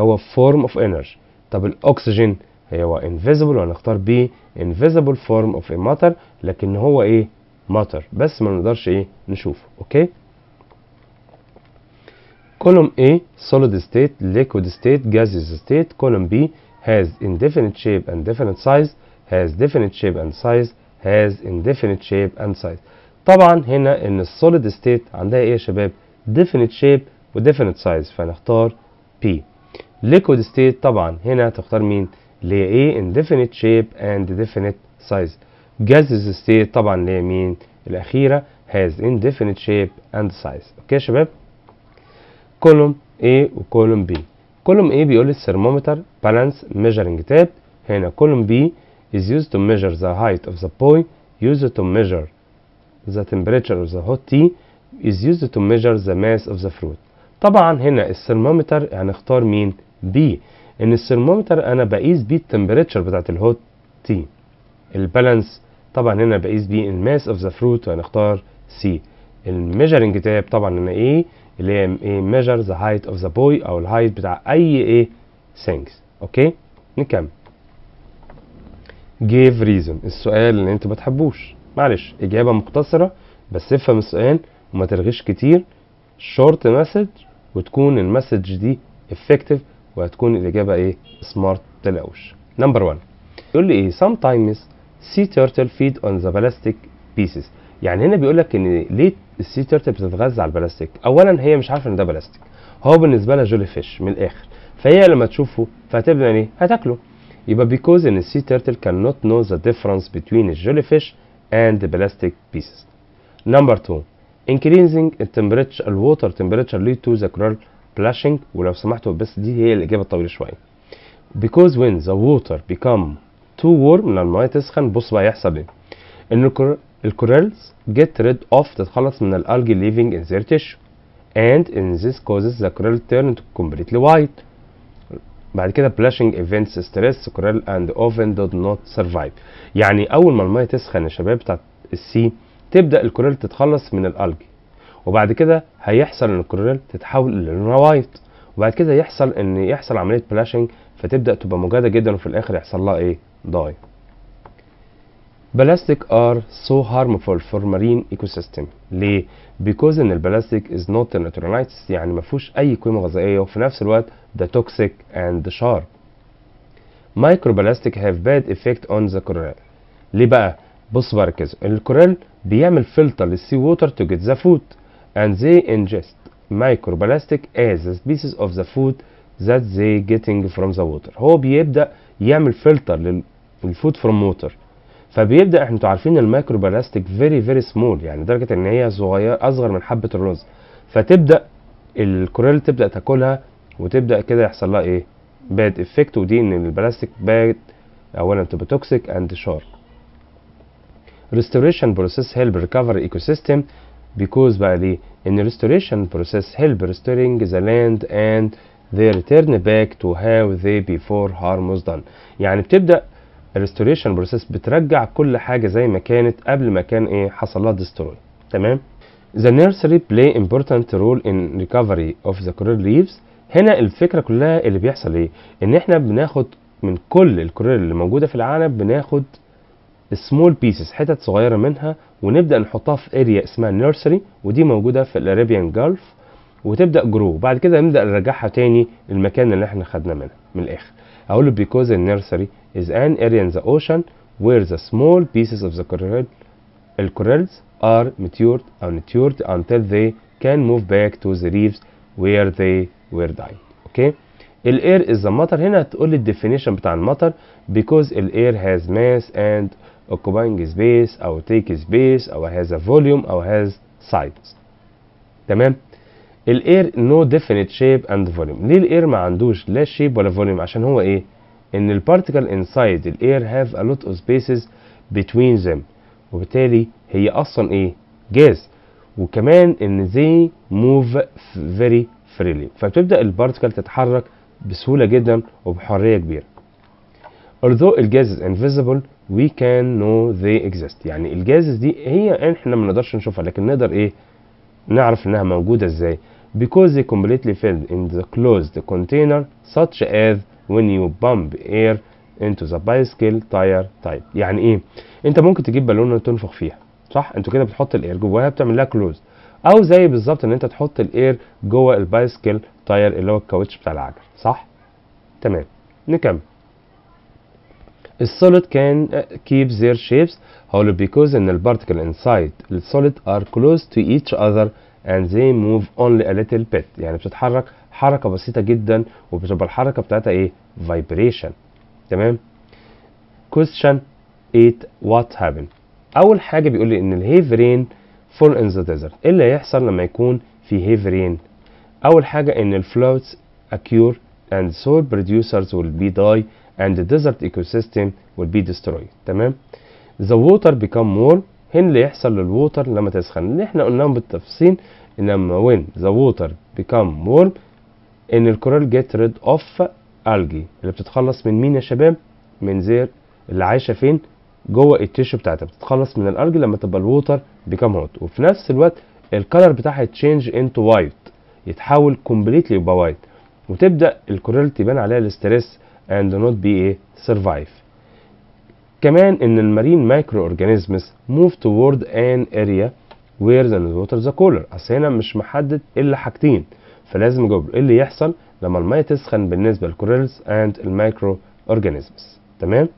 هو form of energy طب الاكسجين هو invisible وهنختار بي invisible form of a matter لكن هو ايه matter بس ما نقدرش ايه نشوفه اوكي column A solid state liquid state gaseous state column B has indefinite shape and definite size has definite shape and size has indefinite shape and size طبعا هنا ان solid state عندها ايه يا شباب definite shape و definite size فنختار P liquid state طبعا هنا تختار مين ايه indefinite shape and definite size gases state طبعا اللي هي مين الاخيره has indefinite shape and size اوكي يا شباب كولوم A وكولوم B كولوم A بيقول الثرمومتر بالانس measuring tape هنا كولوم B is used to measure the height of the boy used to measure the temperature of the hot tea is used to measure the mass of the fruit طبعا هنا الثرمومتر هنختار يعني مين B ان الثرمومتر انا بقيس بيه التمبريتشر بتاعت الهوت تي البالانس طبعا هنا بقيس بيه الماس اوف ذا فروت وهنختار سي الميجرنج تاب طبعا هنا ايه اللي هي ايه ميجر ذا هايت اوف ذا بوي او الهايت بتاع اي ايه ثينكس اوكي نكمل جيف ريزون السؤال اللي انت ما تحبوش معلش اجابه مختصره بس افهم السؤال وما ترغيش كتير شورت مسج وتكون المسج دي افكتيف وهتكون الإجابة إيه سمارت تلاوش نمبر 1 يقول لي إيه sometimes sea turtle feed on the plastic pieces يعني هنا بيقول لك ان ليه السي تيرتل بتتغذى على البلاستيك اولا هي مش عارفه ان ده بلاستيك هو بالنسبه لها جولي فيش من الاخر فهي لما تشوفه فهتبدا ايه هتاكله يبقى بيكوز ان السي تيرتل كان نوت نو ذا ديفرنس بتوين الجولي فيش اند بلاستيك بيسز نمبر 2 increasing temperature water temperature lead to the coral splashing ولو سمحتوا بس دي هي الإجابة الطويلة شوية because when the water become too warm لما المية تسخن بص بقى يحصل إيه إن الكوريلز get rid of تتخلص من الألجي leaving in their tissue and in this causes the coral turn to completely white بعد كده splashing events stress coral and often do not survive يعني أول ما المية تسخن الشباب بتاعت السي تبدأ الكورال تتخلص من الألجي وبعد كده هيحصل ان الكورنيل تتحول الى وايت وبعد كده يحصل ان يحصل عمليه بلاشنج فتبدا تبقى مجاده جدا وفي الاخر يحصل لها ايه داي بلاستيك ار سو هارمفول فور مارين ايكو سيستم ليه بيكوز ان البلاستيك از نوت نيوترلايتس يعني ما فيهوش اي قيمه غذائيه وفي نفس الوقت ده توكسيك اند شارب مايكرو بلاستيك هاف باد افكت اون ذا كورال ليه بقى بص بركز الكورال بيعمل فلتر للسي ووتر تو جيت ذا فود and they ingest microplastic as the species of the food that they getting from the water هو بيبدأ يعمل فلتر للفود from water فبيبدأ احنا عارفين الميكروبلاستيك فيري فيري سمول يعني درجة ان هي صغير اصغر من حبة الرز فتبدأ الكوريل تبدأ تاكلها وتبدأ كده يحصل لها ايه باد افكت ودي ان البلاستيك باد اولا تبقى توكسيك اند ريستوريشن restoration process help recover ecosystem because بقى ليه؟ إن restoration process help restoring the land and they return back to how they before harm was done يعني بتبدأ restoration process بترجع كل حاجة زي ما كانت قبل ما كان إيه حصل لها destroy تمام؟ The nursery play important role in recovery of the coral leaves هنا الفكرة كلها اللي بيحصل ايه ان احنا بناخد من كل الكوريل اللي موجودة في العنب بناخد small pieces حتت صغيرة منها ونبدا نحطها في اريا اسمها نيرسري ودي موجوده في الاريبيان جولف وتبدا جرو بعد كده نبدا نرجعها تاني المكان اللي احنا خدنا منها من الاخر اقول له because the nursery is an area in the ocean where the small pieces of the coral الكورلز are matured or matured until they can move back to the reefs where they were dying اوكي الاير از the مطر هنا هتقول لي الديفينيشن بتاع المطر because الاير has mass and occupying space او take space او has a volume او has sides تمام الاير نو ديفينيت شيب اند فوليوم ليه الاير ما عندوش لا شيب ولا فوليوم عشان هو ايه ان البارتيكل انسايد الاير هاف ا لوت اوف سبيسز بتوين ذم وبالتالي هي اصلا ايه جاز وكمان ان they move very freely فبتبدا البارتيكل تتحرك بسهوله جدا وبحريه كبيره although الجازز is invisible we can know they exist يعني الجازز دي هي احنا ما نقدرش نشوفها لكن نقدر ايه نعرف انها موجوده ازاي because they completely filled in the closed container such as when you pump air into the bicycle tire type يعني ايه انت ممكن تجيب بالونه وتنفخ فيها صح انت كده بتحط الاير جواها بتعمل لها كلوز او زي بالظبط ان انت تحط الاير جوه البايسكل تاير اللي هو الكاوتش بتاع العجل صح تمام نكمل السوليد كان كيب زير شيبس هول بيكوز ان البارتكل انسايد السوليد ار كلوز تو ايتش اذر اند زي موف اونلي ا ليتل بيت يعني بتتحرك حركه بسيطه جدا وبتبقى الحركه بتاعتها ايه فايبريشن تمام كويستشن 8 وات هابن اول حاجه بيقول لي ان الهيفرين فول ان ذا ديزرت ايه اللي هيحصل لما يكون في هيفرين اول حاجه ان الفلوتس اكيور اند سول بروديوسرز ويل بي داي and the desert ecosystem will be destroyed تمام the water become more هنا اللي يحصل للووتر لما تسخن اللي احنا قلناهم بالتفصيل لما when the water become warm ان الكورال get rid of algae اللي بتتخلص من مين يا شباب من زير اللي عايشه فين جوه التيشو بتاعتها بتتخلص من الالجي لما تبقى الووتر بيكام هوت وفي نفس الوقت الكالر بتاعها يتشينج انتو وايت يتحول كومبليتلي يبقى وايت وتبدا الكورال تبان عليها الاستريس and do not be a survive كمان ان المارين مايكرو اورجانيزمز move toward an area where the water ذا cooler اصل هنا مش محدد الا حاجتين فلازم اجاوب ايه اللي يحصل لما الميه تسخن بالنسبه للكوريلز اند المايكرو اورجانيزمز تمام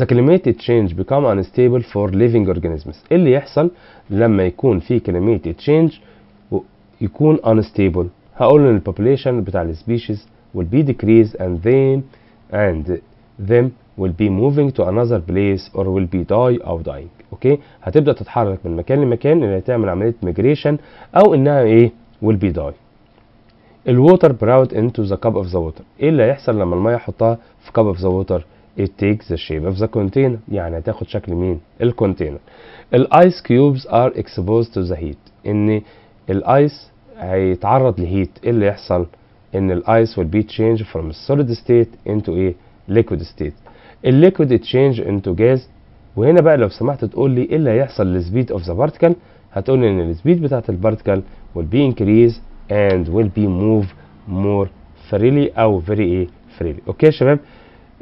The climate change become unstable for living organisms. إيه اللي يحصل لما يكون في climate change يكون unstable؟ هقول ان البوبوليشن بتاع السبيشيز will be decreased and then and them will be moving to another place or will be die or dying اوكي هتبدا تتحرك من مكان لمكان اللي تعمل عمليه ميجريشن او انها ايه will be die water brought into the cup of the water ايه اللي هيحصل لما الميه احطها في cup of the water it takes the shape of the container يعني هتاخد شكل مين الكونتينر الايس كيوبز ار exposed to the heat ان الايس هيتعرض لهيت ايه اللي يحصل ان الايس will be changed from solid state into a liquid state الليكويد تشينج into gas وهنا بقى لو سمحت تقول لي ايه اللي هيحصل للسبيد اوف ذا بارتيكل هتقول لي ان السبيد بتاعت البارتيكل will be increased and will be moved more freely او very ايه freely اوكي يا شباب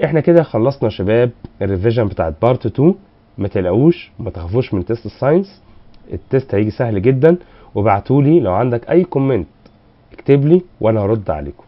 احنا كده خلصنا شباب الريفيجن بتاعت بارت 2 ما تقلقوش ما تخافوش من تيست الساينس التيست هيجي سهل جدا وبعتولي لو عندك اي كومنت اكتب لي وانا هرد عليكم